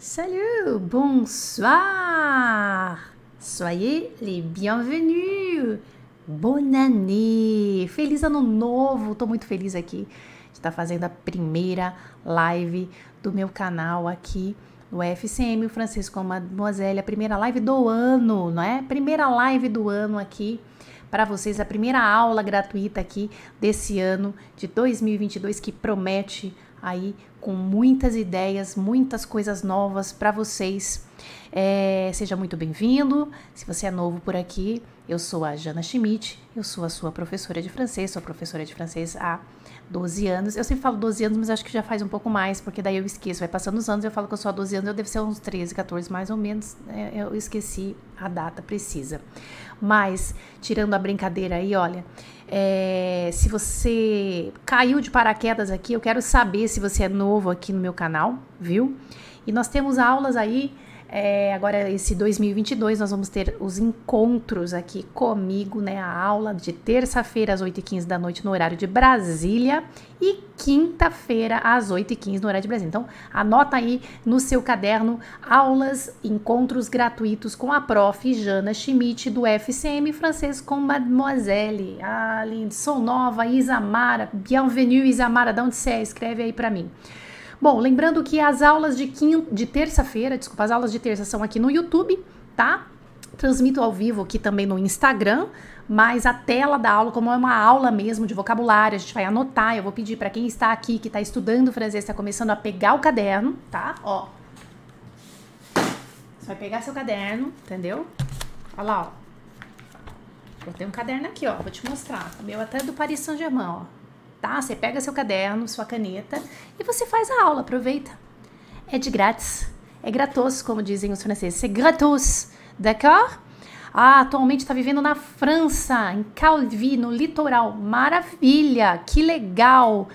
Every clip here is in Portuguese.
Salut, bonsoir, soyez les bienvenus, bonne année, feliz ano novo, tô muito feliz aqui de estar tá fazendo a primeira live do meu canal aqui no FCM, o Francisco Mademoiselle, a primeira live do ano, não é? Primeira live do ano aqui para vocês, a primeira aula gratuita aqui desse ano de 2022 que promete aí com muitas ideias, muitas coisas novas para vocês. É, seja muito bem-vindo. Se você é novo por aqui, eu sou a Jana Schmidt, eu sou a sua professora de francês, sou professora de francês há 12 anos. Eu sempre falo 12 anos, mas acho que já faz um pouco mais, porque daí eu esqueço. Vai passando os anos, eu falo que eu sou há 12 anos, eu devo ser uns 13, 14 mais ou menos. Né, eu esqueci a data precisa. Mas, tirando a brincadeira aí, olha, é, se você caiu de paraquedas aqui, eu quero saber se você é novo aqui no meu canal, viu? E nós temos aulas aí é, agora, esse 2022, nós vamos ter os encontros aqui comigo, né? A aula de terça-feira às 8h15 da noite no horário de Brasília e quinta-feira às 8h15 no horário de Brasília. Então, anota aí no seu caderno aulas, encontros gratuitos com a prof. Jana Schmidt do FCM francês com Mademoiselle. Ah, lindo. Sou nova, Isamara. Bienvenue, Isamara. De onde você é? Escreve aí para mim. Bom, lembrando que as aulas de, quinta, de terça-feira, desculpa, as aulas de terça são aqui no YouTube, tá? Transmito ao vivo aqui também no Instagram, mas a tela da aula, como é uma aula mesmo de vocabulário, a gente vai anotar. Eu vou pedir para quem está aqui, que está estudando francês, está começando a pegar o caderno, tá? Ó. Você vai pegar seu caderno, entendeu? Olha lá, ó. Eu tenho um caderno aqui, ó. Vou te mostrar. O meu até é do Paris Saint-Germain, ó tá? Você pega seu caderno, sua caneta e você faz a aula, aproveita. É de grátis. É gratos, como dizem os franceses. É gratos, d'accord? Ah, atualmente está vivendo na França, em Calvi, no litoral. Maravilha, que legal!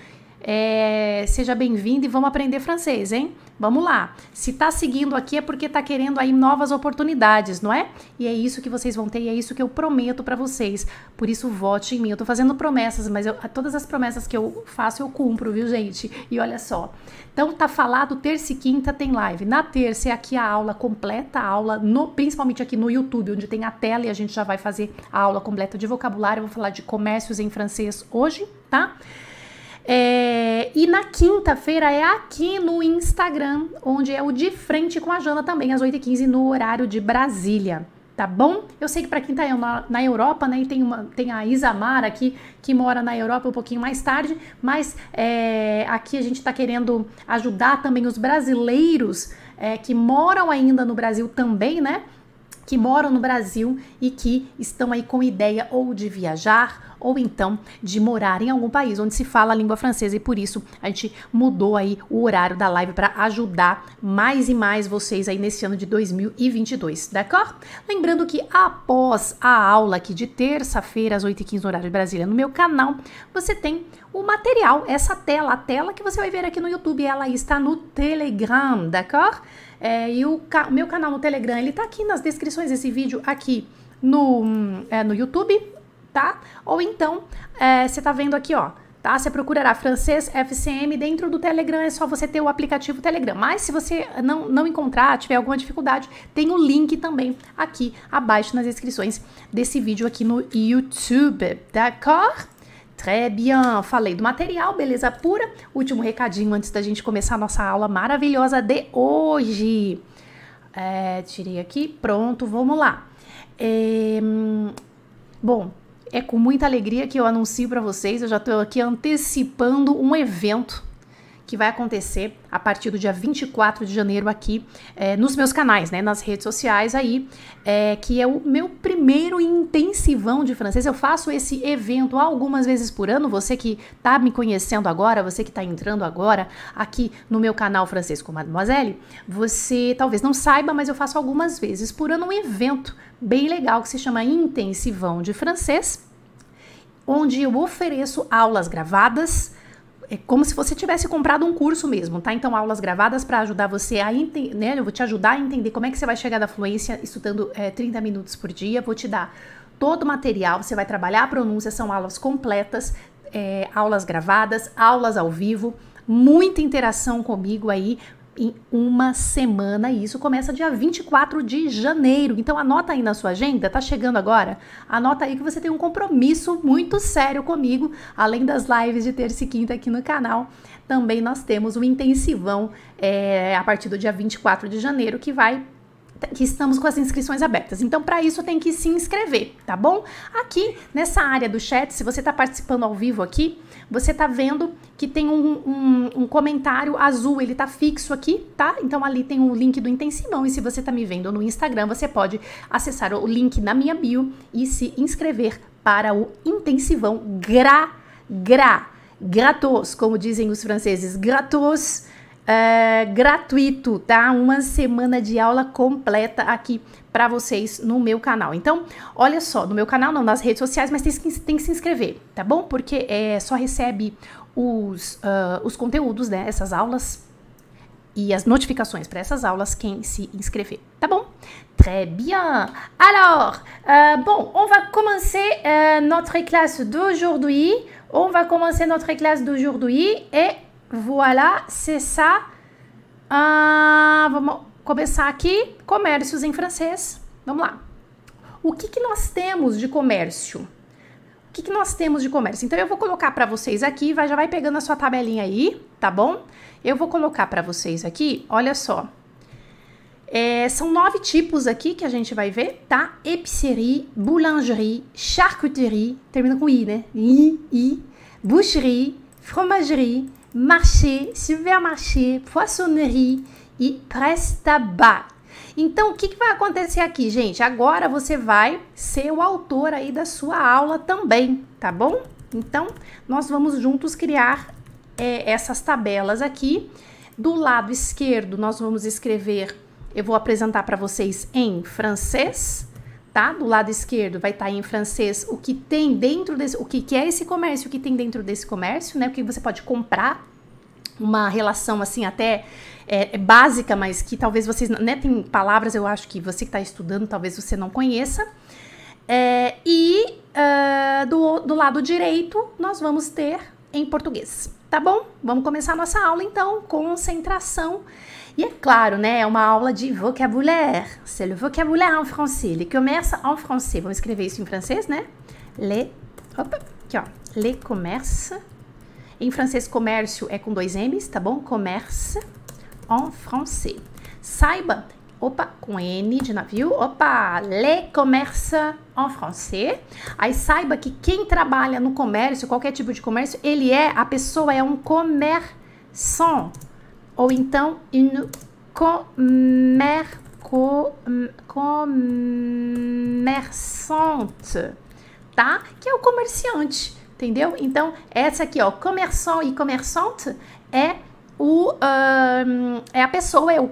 É, seja bem-vindo e vamos aprender francês, hein? Vamos lá. Se tá seguindo aqui é porque tá querendo aí novas oportunidades, não é? E é isso que vocês vão ter e é isso que eu prometo para vocês. Por isso vote em mim. Eu tô fazendo promessas, mas eu, todas as promessas que eu faço eu cumpro, viu, gente? E olha só. Então tá falado, terça e quinta tem live. Na terça é aqui a aula completa, a aula no, principalmente aqui no YouTube, onde tem a tela e a gente já vai fazer a aula completa de vocabulário. Eu vou falar de comércios em francês hoje, tá? É, e na quinta-feira é aqui no Instagram, onde é o de frente com a Jana também, às 8h15 no horário de Brasília. Tá bom? Eu sei que para quem tá na, na Europa, né? E tem, uma, tem a Isamara aqui, que mora na Europa um pouquinho mais tarde, mas é, aqui a gente tá querendo ajudar também os brasileiros é, que moram ainda no Brasil também, né? Que moram no Brasil e que estão aí com ideia ou de viajar ou então de morar em algum país onde se fala a língua francesa e por isso a gente mudou aí o horário da live para ajudar mais e mais vocês aí nesse ano de 2022, d'accord? Tá Lembrando que após a aula aqui de terça-feira às 8h15 no horário de Brasília no meu canal, você tem o material, essa tela, a tela que você vai ver aqui no YouTube, ela está no Telegram, d'accord? Tá é, e o ca meu canal no Telegram, ele tá aqui nas descrições desse vídeo aqui no, hum, é, no YouTube tá? Ou então, é, você tá vendo aqui, ó, tá? Você procurará francês FCM dentro do Telegram, é só você ter o aplicativo Telegram. Mas se você não, não encontrar, tiver alguma dificuldade, tem o link também aqui abaixo nas descrições desse vídeo aqui no YouTube, d'accord? Très bien, falei do material, beleza pura. Último recadinho antes da gente começar a nossa aula maravilhosa de hoje. É, tirei aqui, pronto, vamos lá. É, hum, bom, é com muita alegria que eu anuncio para vocês. Eu já estou aqui antecipando um evento que vai acontecer a partir do dia 24 de janeiro aqui é, nos meus canais, né, nas redes sociais aí, é, que é o meu primeiro intensivão de francês. Eu faço esse evento algumas vezes por ano. Você que está me conhecendo agora, você que está entrando agora aqui no meu canal Francês com Mademoiselle, você talvez não saiba, mas eu faço algumas vezes por ano um evento bem legal que se chama Intensivão de Francês onde eu ofereço aulas gravadas, é como se você tivesse comprado um curso mesmo, tá? Então, aulas gravadas para ajudar você a entender, né? Eu vou te ajudar a entender como é que você vai chegar da fluência estudando é, 30 minutos por dia. Vou te dar todo o material, você vai trabalhar a pronúncia, são aulas completas, é, aulas gravadas, aulas ao vivo, muita interação comigo aí em uma semana, e isso começa dia 24 de janeiro. Então anota aí na sua agenda, tá chegando agora. Anota aí que você tem um compromisso muito sério comigo, além das lives de terça e quinta aqui no canal. Também nós temos o um intensivão é, a partir do dia 24 de janeiro, que vai Tá, que estamos com as inscrições abertas. Então, para isso, tem que se inscrever, tá bom? Aqui nessa área do chat, se você está participando ao vivo aqui, você está vendo que tem um, um, um comentário azul, ele está fixo aqui, tá? Então, ali tem o um link do intensivão. E se você está me vendo no Instagram, você pode acessar o link na minha bio e se inscrever para o Intensivão Gra Gra Gratos, como dizem os franceses, gratos é, gratuito, tá? Uma semana de aula completa aqui para vocês no meu canal. Então, olha só, no meu canal não, nas redes sociais, mas tem, tem que se inscrever, tá bom? Porque é, só recebe os, uh, os conteúdos, né? Essas aulas e as notificações para essas aulas quem se inscrever, tá bom? Très bien. Alors, ah, bom, bon, on va commencer eh, notre classe d'aujourd'hui. On va commencer notre classe d'aujourd'hui et Voilà, c'est ça. Ah, vamos começar aqui. Comércios em francês. Vamos lá. O que, que nós temos de comércio? O que, que nós temos de comércio? Então, eu vou colocar para vocês aqui. Vai, já vai pegando a sua tabelinha aí, tá bom? Eu vou colocar para vocês aqui. Olha só. É, são nove tipos aqui que a gente vai ver, tá? Épicerie, boulangerie, charcuterie, termina com i, né? I, i, boucherie, fromagerie, marché, supermarché, poissonnerie e pré-tabac. Então, o que, que, vai acontecer aqui, gente? Agora você vai ser o autor aí da sua aula também, tá bom? Então, nós vamos juntos criar é, essas tabelas aqui. Do lado esquerdo, nós vamos escrever, eu vou apresentar para vocês em francês tá? Do lado esquerdo vai estar tá em francês o que tem dentro desse, o que, que é esse comércio, o que tem dentro desse comércio, né? O que você pode comprar, uma relação assim até é, é básica, mas que talvez vocês, né? Tem palavras eu acho que você que está estudando talvez você não conheça. É, e uh, do, do lado direito nós vamos ter em português, tá bom? Vamos começar a nossa aula então, concentração. E é claro, né? É uma aula de vocabulaire. C'est le vocabulaire en français. Ele começa en français. Vamos escrever isso em francês, né? Le. Opa, aqui, ó. Le commerce. Em francês, comércio é com dois M's, tá bom? Commerce en français. Saiba opa, com N de navio, opa, le commerce en français. Aí saiba que quem trabalha no comércio, qualquer tipo de comércio, ele é, a pessoa é um commerçant ou então une commer, hum, commerçante, tá? Que é o comerciante, entendeu? Então, essa aqui, ó, commerçant e comerçante é o, um, é a pessoa, é o,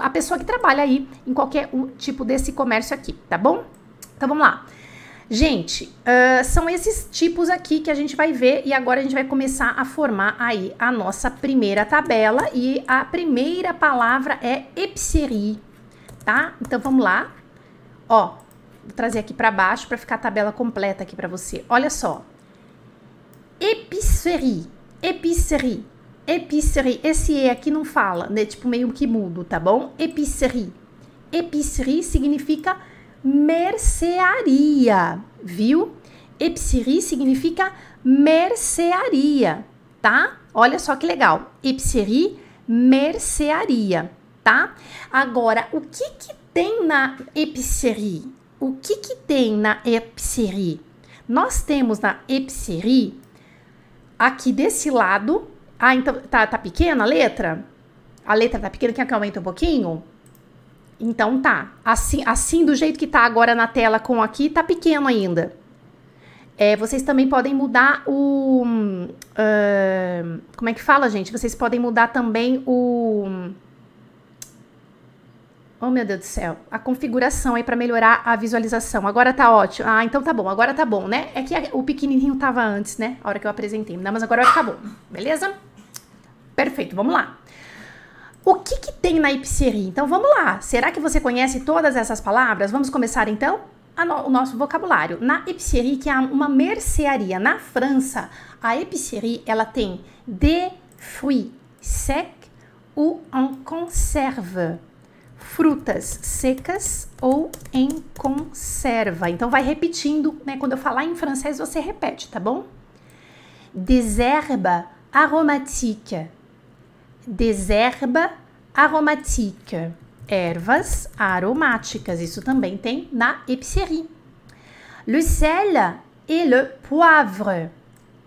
a pessoa que trabalha aí em qualquer tipo desse comércio aqui, tá bom? Então vamos lá. Gente, uh, são esses tipos aqui que a gente vai ver e agora a gente vai começar a formar aí a nossa primeira tabela e a primeira palavra é epseri, tá? Então vamos lá. Ó, vou trazer aqui para baixo para ficar a tabela completa aqui para você. Olha só. Epiceri, epiceri, epiceri. Esse E aqui não fala, né? Tipo meio que mudo, tá bom? Epiceri. Epiceri significa mercearia, viu? Epsiri significa mercearia, tá? Olha só que legal. Epsiri, mercearia, tá? Agora, o que que tem na epsiri? O que que tem na epsiri? Nós temos na epsiri aqui desse lado. Ah, então tá, tá pequena a letra? A letra tá pequena, quer que aumente um pouquinho? Então tá. Assim, assim do jeito que tá agora na tela com aqui, tá pequeno ainda. É, vocês também podem mudar o. Uh, como é que fala, gente? Vocês podem mudar também o. Oh, meu Deus do céu. A configuração aí para melhorar a visualização. Agora tá ótimo. Ah, então tá bom. Agora tá bom, né? É que o pequenininho tava antes, né? A hora que eu apresentei. Não, mas agora vai ficar bom. Beleza? Perfeito. Vamos lá. O que, que tem na ipseria? Então vamos lá. Será que você conhece todas essas palavras? Vamos começar então no, o nosso vocabulário. Na ipserie, que é uma mercearia na França, a épicierie ela tem de fruits secs ou en conserve. Frutas secas ou em conserva. Então vai repetindo, né? Quando eu falar em francês, você repete, tá bom? Des herbes aromatiques des herbes aromatiques. Ervas aromáticas. Isso também tem na épicerie. Le sel et le poivre.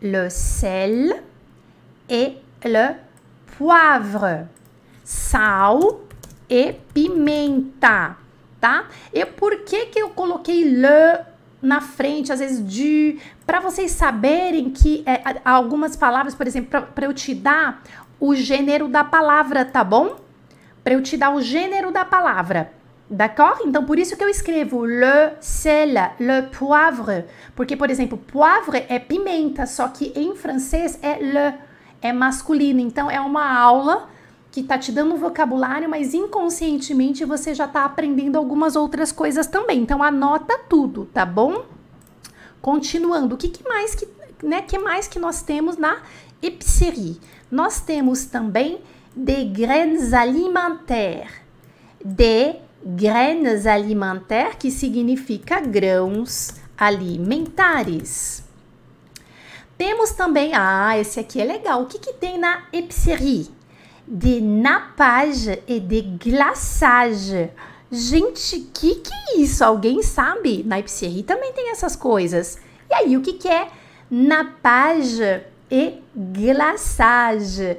Le sel et le poivre. Sal e pimenta, tá? E por que que eu coloquei le na frente, às vezes de, para vocês saberem que é, algumas palavras, por exemplo, para eu te dar o gênero da palavra, tá bom? Para eu te dar o gênero da palavra. D'accord? Então, por isso que eu escrevo le sel, le poivre. Porque, por exemplo, poivre é pimenta, só que em francês é le, é masculino. Então, é uma aula que tá te dando vocabulário, mas inconscientemente você já tá aprendendo algumas outras coisas também. Então, anota tudo, tá bom? Continuando, o que, que mais que, né, que mais que nós temos na épicerie? Nós temos também de graines alimentaires. De graines alimentaires, que significa grãos alimentares. Temos também, ah, esse aqui é legal. O que, que tem na épicerie? De napage e de glaçage. Gente, que que é isso? Alguém sabe? Na épicerie também tem essas coisas. E aí, o que, que é napage? e glaçage,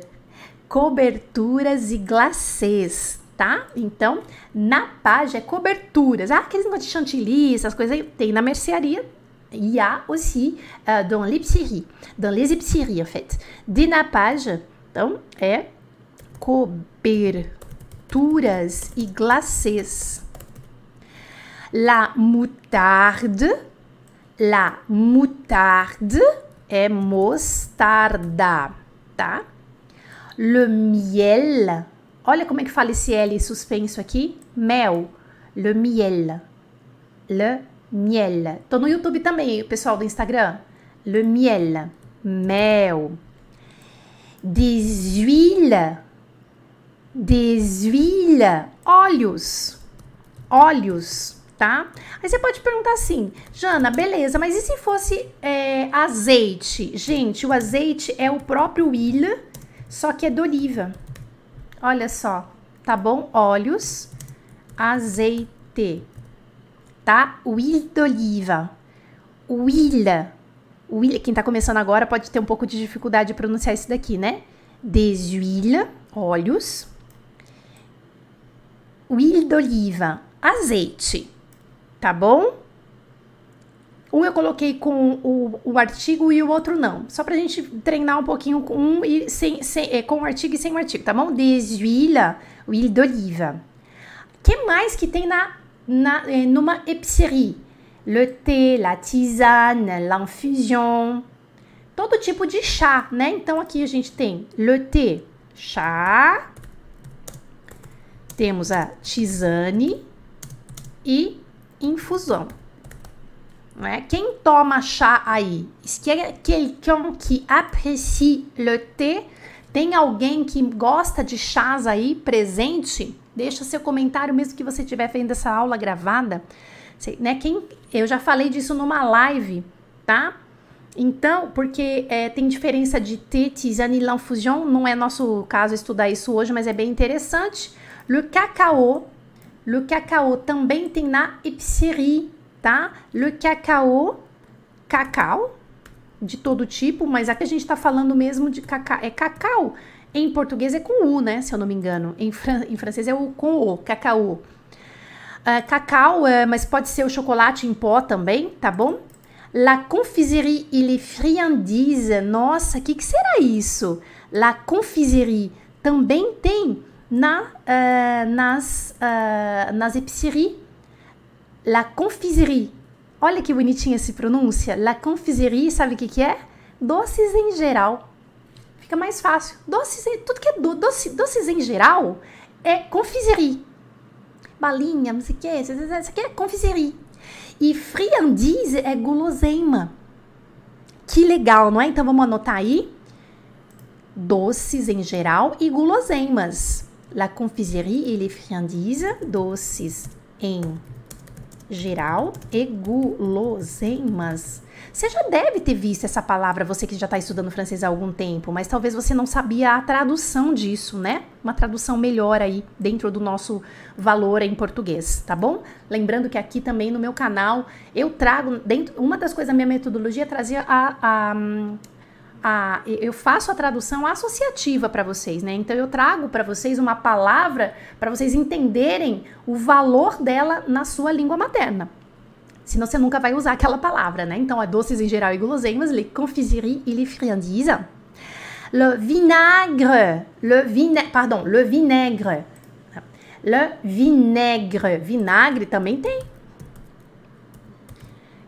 coberturas e glacês, tá? Então, na página é coberturas. Ah, aqueles negócios de chantilly, essas coisas aí, tem na mercearia. e há, aussi uh, eh, dans l'épicerie, dans les épiceries, en fait. De na página, então, é coberturas e glacês. La moutarde, la moutarde, é mostarda, tá? Le miel, olha como é que fala esse L suspenso aqui, mel, le miel, le miel. Tô no YouTube também, o pessoal do Instagram, le miel, mel. Des huiles, des huiles, óleos, óleos tá? Aí você pode perguntar assim, Jana, beleza, mas e se fosse é, azeite? Gente, o azeite é o próprio ilha, só que é de oliva. Olha só, tá bom? olhos, azeite, tá? Huile d'oliva, willa, willa. Quem tá começando agora pode ter um pouco de dificuldade de pronunciar isso daqui, né? Des olhos, will huile d'oliva, azeite tá bom? Um eu coloquei com o, o artigo e o outro não. Só pra gente treinar um pouquinho com um e sem, sem é, com o artigo e sem o artigo, tá bom? Des huiles, huile d'oliva. que mais que tem na, na é, numa épicerie? Le thé, la tisane, l'infusion. Todo tipo de chá, né? Então aqui a gente tem le thé, chá. Temos a tisane e infusão. Né? Quem toma chá aí? Se quelqu'un que é apprécie le thé, tem alguém que gosta de chás aí presente? Deixa seu comentário, mesmo que você estiver vendo essa aula gravada. né? Quem, eu já falei disso numa live, tá? Então, porque é, tem diferença de thé, tisane, l'infusion, não é nosso caso estudar isso hoje, mas é bem interessante. Le cacao, Le cacao também tem na ipserie, tá? Le cacau, cacau, de todo tipo, mas aqui a gente está falando mesmo de cacau. É cacau. Em português é com U, né? Se eu não me engano. Em, fran em francês é o com O, é, cacau. Uh, cacau, uh, mas pode ser o chocolate em pó também, tá bom? La confiserie et les friandises. Nossa, o que, que será isso? La confiserie também tem na, uh, nas, uh, nas épiceries, la confiserie. Olha que bonitinha se pronúncia. La confiserie, sabe o que, que é? Doces em geral. Fica mais fácil. Doces, tudo que é do, doce, doces em geral é confiserie. Balinha, não sei o que, isso aqui é confiserie. E friandise é guloseima. Que legal, não é? Então vamos anotar aí. Doces em geral e guloseimas la confiserie et les friandises, doces em geral e guloseimas. Você já deve ter visto essa palavra, você que já está estudando francês há algum tempo, mas talvez você não sabia a tradução disso, né? Uma tradução melhor aí dentro do nosso valor em português, tá bom? Lembrando que aqui também no meu canal eu trago dentro uma das coisas da minha metodologia é trazia a, a a, eu faço a tradução associativa para vocês, né? Então eu trago para vocês uma palavra para vocês entenderem o valor dela na sua língua materna. Senão você nunca vai usar aquela palavra, né? Então é doces em geral e guloseimas, les confiseries e les friandises. Le vinagre, le vinagre, pardon, le vinagre. Le vinagre, vinagre também tem.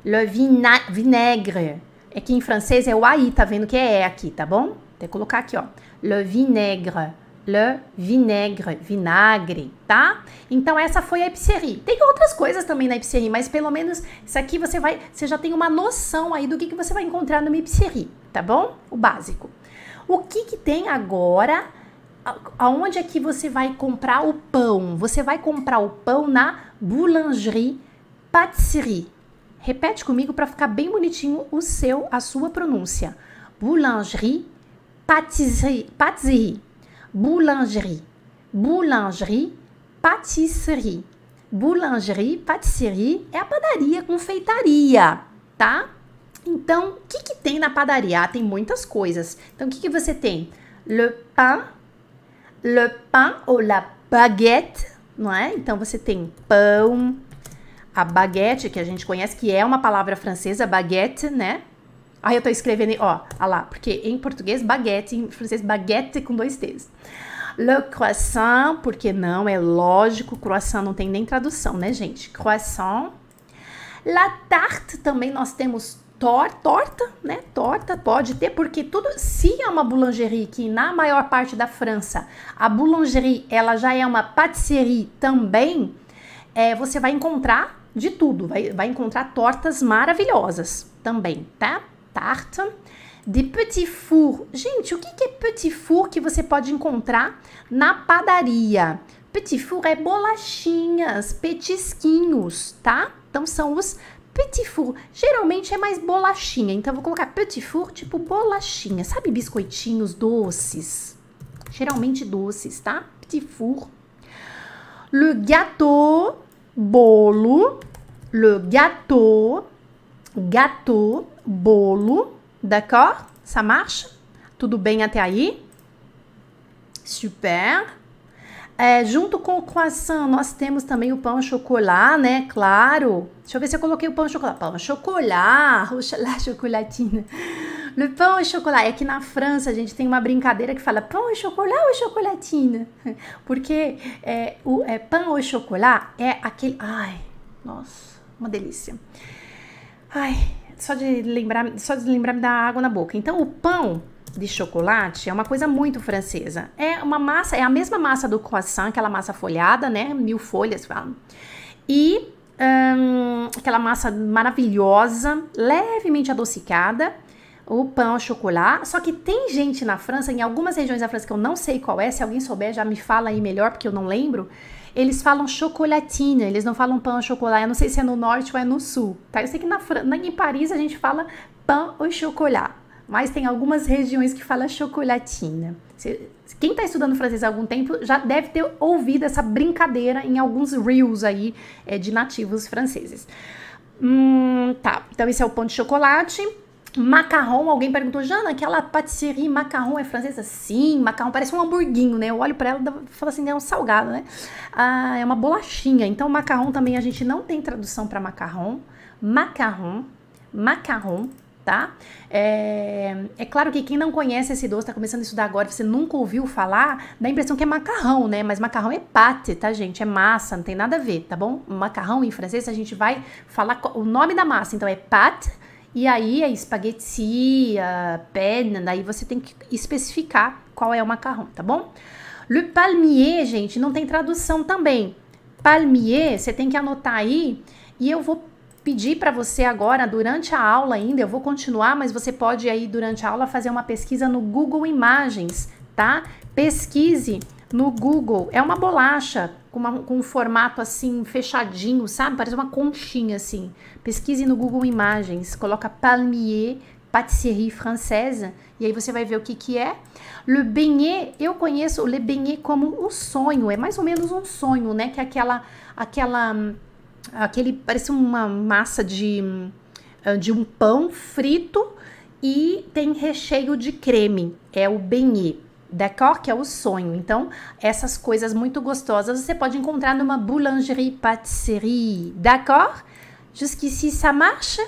Le vina vinagre é que em francês é o aí, tá vendo que é, é aqui, tá bom? Até colocar aqui, ó. Le vinaigre. Le vinaigre, vinagre, tá? Então essa foi a epicerie. Tem outras coisas também na epicerie, mas pelo menos isso aqui você vai, você já tem uma noção aí do que, que você vai encontrar numa epicerie, tá bom? O básico. O que que tem agora? Aonde é que você vai comprar o pão? Você vai comprar o pão na boulangerie, pâtisserie, Repete comigo para ficar bem bonitinho o seu, a sua pronúncia. Boulangerie, pâtisserie, pâtisserie. Boulangerie, boulangerie, pâtisserie. Boulangerie, pâtisserie é a padaria, confeitaria, tá? Então, o que, que tem na padaria? Ah, tem muitas coisas. Então, o que, que você tem? Le pain, le pain ou la baguette, não é? Então, você tem pão, a baguete, que a gente conhece, que é uma palavra francesa, baguette, né? Aí eu tô escrevendo, ó, ah lá, porque em português baguete, em francês baguette com dois T's. Le croissant, porque não, é lógico, croissant não tem nem tradução, né, gente? Croissant. La tarte também nós temos tor torta, né? Torta pode ter, porque tudo, se é uma boulangerie que na maior parte da França, a boulangerie, ela já é uma pâtisserie também, é, você vai encontrar de tudo, vai, vai encontrar tortas maravilhosas também, tá? tarta de petit four. Gente, o que é petit four que você pode encontrar na padaria? Petit four é bolachinhas, petisquinhos, tá? Então são os petit four. Geralmente é mais bolachinha, então vou colocar petit four tipo bolachinha. Sabe biscoitinhos doces? Geralmente doces, tá? Petit four. Le gâteau bolo, le gâteau, gâteau, bolo, d'accord? Ça marche? Tudo bem até aí? Super! É, junto com o croissant, nós temos também o pão chocolate, né? Claro. Deixa eu ver se eu coloquei o pão chocolate. Pão chocolate, la chocolatina. Le pão au chocolate. É que na França a gente tem uma brincadeira que fala pão au chocolate ou chocolatina? Porque é, o é, pão au chocolate é aquele... Ai, nossa, uma delícia. Ai, só de lembrar, só de lembrar me dá água na boca. Então o pão de chocolate é uma coisa muito francesa. É uma massa, é a mesma massa do croissant, aquela massa folhada, né? Mil folhas, E hum, aquela massa maravilhosa, levemente adocicada, o pão ao chocolate. Só que tem gente na França, em algumas regiões da França que eu não sei qual é, se alguém souber já me fala aí melhor, porque eu não lembro. Eles falam chocolatina, eles não falam pão ao chocolate. Eu não sei se é no norte ou é no sul, tá? Eu sei que na, Fran em Paris a gente fala pão ao chocolate mas tem algumas regiões que fala chocolatina. Quem está estudando francês há algum tempo já deve ter ouvido essa brincadeira em alguns reels aí é, de nativos franceses. Hum, tá, então esse é o pão de chocolate. Macarrão, alguém perguntou, Jana, aquela pâtisserie macarrão é francesa? Sim, macarrão parece um hamburguinho, né? Eu olho para ela e falo assim, é um salgado, né? Ah, é uma bolachinha. Então, macarrão também a gente não tem tradução para macarrão. Macarrão, macarrão tá? É, é, claro que quem não conhece esse doce, tá começando a estudar agora, você nunca ouviu falar, dá a impressão que é macarrão, né? Mas macarrão é pâte tá, gente? É massa, não tem nada a ver, tá bom? Macarrão em francês a gente vai falar o nome da massa, então é pâte e aí é espaguete, a é penne, daí você tem que especificar qual é o macarrão, tá bom? Le palmier, gente, não tem tradução também. Palmier, você tem que anotar aí, e eu vou pedir para você agora, durante a aula ainda, eu vou continuar, mas você pode aí durante a aula fazer uma pesquisa no Google Imagens, tá? Pesquise no Google. É uma bolacha com, uma, com um formato assim fechadinho, sabe? Parece uma conchinha assim. Pesquise no Google Imagens, coloca palmier pâtisserie française e aí você vai ver o que que é. Le beignet, eu conheço o le beignet como um sonho, é mais ou menos um sonho, né? Que é aquela aquela hum, aquele parece uma massa de, ah, de um pão frito e tem recheio de creme, é o beignet. D'accord? Que é o sonho. Então, essas coisas muito gostosas você pode encontrar numa boulangerie pâtisserie. D'accord? Jusqu'ici, ça marche?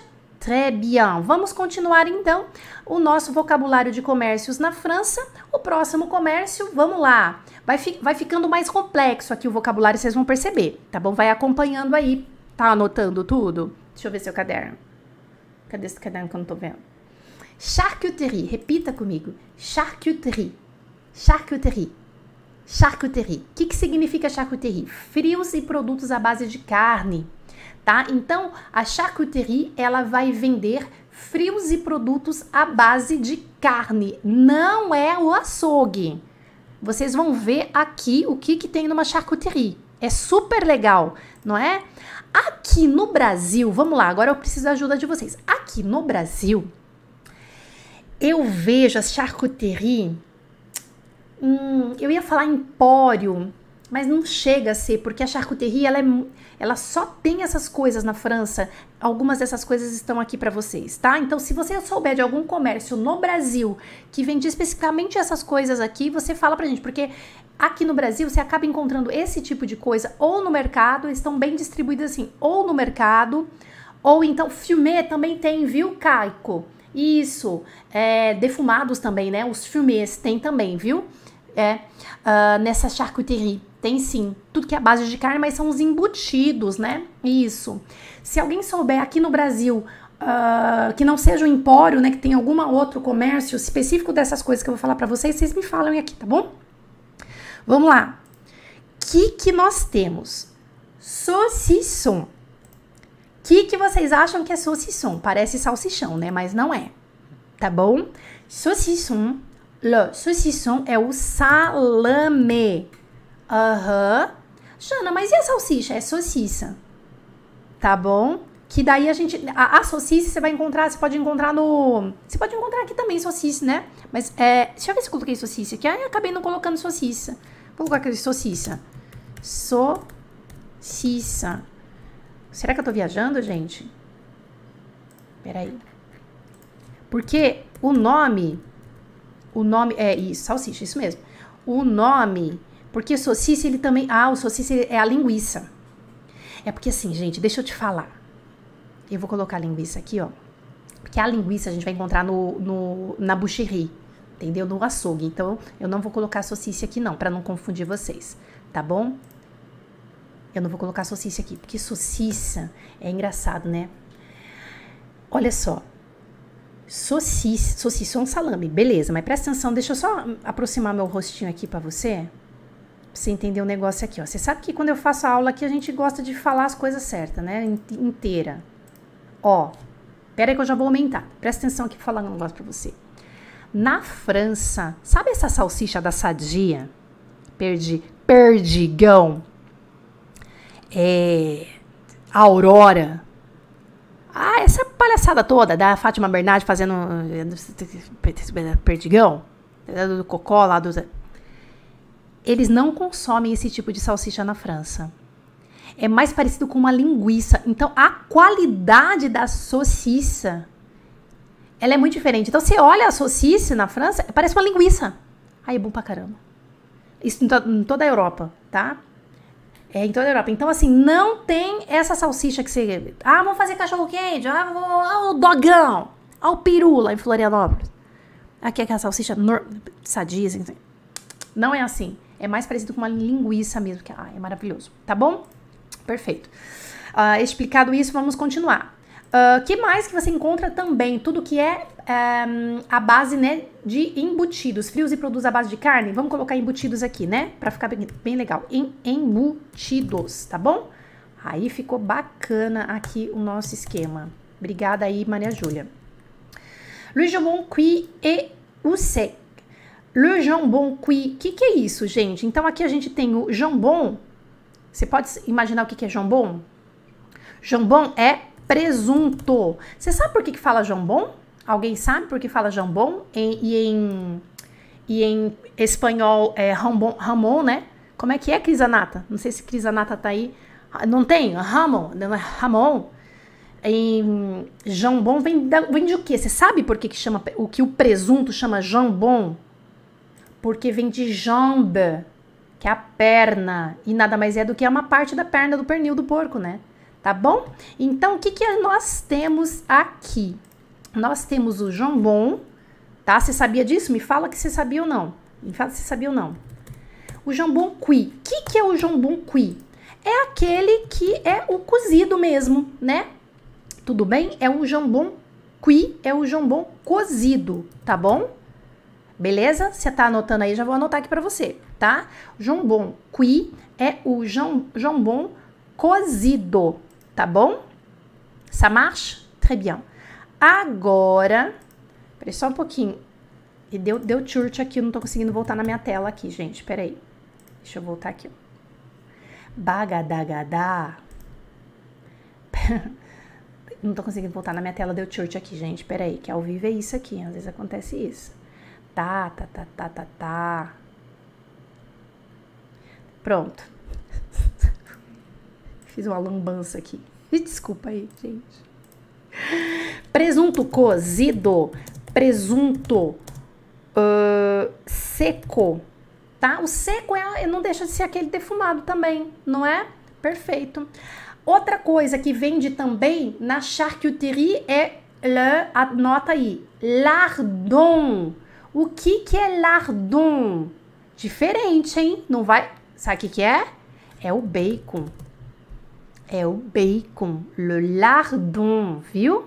Très bien. Vamos continuar então o nosso vocabulário de comércios na França. O próximo comércio, vamos lá. Vai, fi vai ficando mais complexo aqui o vocabulário, vocês vão perceber, tá bom? Vai acompanhando aí. Tá anotando tudo? Deixa eu ver seu caderno. Cadê esse caderno que eu não tô vendo? Charcuterie. Repita comigo. Charcuterie. Charcuterie. Charcuterie. O que, que significa charcuterie? Frios e produtos à base de carne tá? Então, a charcuterie, ela vai vender frios e produtos à base de carne, não é o açougue. Vocês vão ver aqui o que, que tem numa charcuterie. É super legal, não é? Aqui no Brasil, vamos lá, agora eu preciso da ajuda de vocês. Aqui no Brasil, eu vejo as charcuterie. Hum, eu ia falar empório, mas não chega a ser, porque a charcuterie ela, é, ela só tem essas coisas na França. Algumas dessas coisas estão aqui para vocês, tá? Então, se você souber de algum comércio no Brasil que vende especificamente essas coisas aqui, você fala pra gente, porque aqui no Brasil você acaba encontrando esse tipo de coisa ou no mercado, estão bem distribuídas assim, ou no mercado, ou então filme também tem, viu, Caico? Isso, é, defumados também, né? Os filmes tem também, viu? É, uh, nessa charcuterie. Tem sim. Tudo que é base de carne, mas são os embutidos, né? Isso. Se alguém souber aqui no Brasil Uh, que não seja um empório, né, que tem algum outro comércio específico dessas coisas que eu vou falar para vocês, vocês me falam aqui, tá bom? Vamos lá. Que que nós temos? Saucisson. Que que vocês acham que é saucisson? Parece salsichão, né, mas não é. Tá bom? Saucisson. Le saucisson é o salame. Aham. Uhum. Jana, mas e a salsicha? É salsicha. Tá bom? Que daí a gente. A, a salsicha você vai encontrar, você pode encontrar no. Você pode encontrar aqui também salsicha, né? Mas é. Deixa eu ver se eu coloquei salsicha aqui. Ah, eu acabei não colocando salsicha. Vou colocar aqui salsicha. Salsicha. Será que eu tô viajando, gente? Peraí. Porque o nome. O nome. É isso, salsicha, isso mesmo. O nome porque Sossice, ele também. Ah, o Sossice é a linguiça. É porque assim, gente, deixa eu te falar. Eu vou colocar a linguiça aqui, ó. Porque a linguiça a gente vai encontrar no, no na boucherie, entendeu? No açougue. Então, eu não vou colocar Sossice aqui, não, para não confundir vocês, tá bom? Eu não vou colocar Sossice aqui, porque Sossiça é engraçado, né? Olha só, Sossice, sossice é um salame, beleza, mas presta atenção, deixa eu só aproximar meu rostinho aqui para você você entender um negócio aqui, ó. Você sabe que quando eu faço a aula aqui, a gente gosta de falar as coisas certas, né? Inteira. Ó, pera aí que eu já vou aumentar. Presta atenção aqui falando um negócio pra você. Na França, sabe essa salsicha da sadia? Perdi, perdigão. É, aurora. Ah, essa palhaçada toda da Fátima Bernardi fazendo eh, perdigão. Do cocó lá do eles não consomem esse tipo de salsicha na França. É mais parecido com uma linguiça. Então, a qualidade da salsicha, ela é muito diferente. Então, você olha a salsicha na França, parece uma linguiça. Aí é bom pra caramba. Isso em, to em toda a Europa, tá? É, em toda a Europa. Então, assim, não tem essa salsicha que você... Ah, vamos fazer cachorro-quente. Ah, vou... ah, o dogão. Ah, o pirula em Florianópolis. Aqui é aquela salsicha nor... sadia, assim. assim. Não é assim. É mais parecido com uma linguiça mesmo, que ah, é maravilhoso, tá bom? Perfeito. Uh, explicado isso, vamos continuar. Uh, que mais que você encontra também? Tudo que é um, eh, a base né, de embutidos. Frios e produz a base de carne. Vamos colocar embutidos aqui, né? Pra ficar bem, bem legal. Em, embutidos, tá bom? Aí ficou bacana aqui o nosso esquema. Obrigada aí, Maria Júlia. Luiz Jumon, cuit e ou sec. Le jambon cuit. O que, que é isso, gente? Então aqui a gente tem o jambon. Você pode imaginar o que, que é jambon? Jambon é presunto. Você sabe por que, que fala jambon? Alguém sabe por que fala jambon? E, e em, e em espanhol é rambon, ramon, né? Como é que é crisanata? Não sei se crisanata tá aí. Não tem? Ramon, não é Ramon. Em jambon vem, da, vem de o quê? Você sabe por que, que chama o que o presunto chama jambon? porque vem de jambe, que é a perna, e nada mais é do que é uma parte da perna do pernil do porco, né? Tá bom? Então, o que, que nós temos aqui? Nós temos o jambon, tá? Você sabia disso? Me fala que você sabia ou não. Me fala se sabia ou não. O jambon cui. O que, que é o jambon cui? É aquele que é o cozido mesmo, né? Tudo bem? É o jambon cui. é o jambon cozido, tá bom? Beleza? Você tá anotando aí, já vou anotar aqui para você, tá? Jambon cui é o jambon cozido, tá bom? Ça marche? Très bien. Agora, peraí só um pouquinho. E deu, deu church aqui, eu não tô conseguindo voltar na minha tela aqui, gente. Peraí. Deixa eu voltar aqui. Bagadagadá. não tô conseguindo voltar na minha tela, deu church aqui, gente. Peraí, que ao vivo é isso aqui. Às vezes acontece isso tá, tá, tá, tá, tá, tá. Pronto. Fiz uma lambança aqui. Me desculpa aí, gente. Presunto cozido, presunto uh, seco, tá? O seco é, não deixa de ser aquele defumado também, não é? Perfeito. Outra coisa que vende também na charcuterie é le, anota aí, lardon o que, que é lardon? Diferente, hein? Não vai. Sabe o que, que é? É o bacon. É o bacon. Le lardon, viu?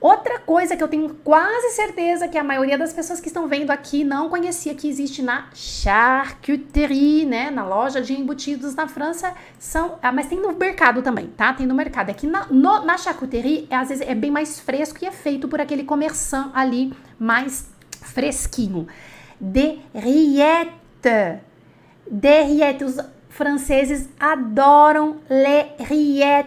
Outra coisa que eu tenho quase certeza que a maioria das pessoas que estão vendo aqui não conhecia que existe na charcuterie, né, na loja de embutidos na França, são, ah, mas tem no mercado também, tá? Tem no mercado. Aqui é na, no, na charcuterie, é, às vezes é bem mais fresco e é feito por aquele comerçante ali mais fresquinho. Derriette. Derriette. Os franceses adoram le riette.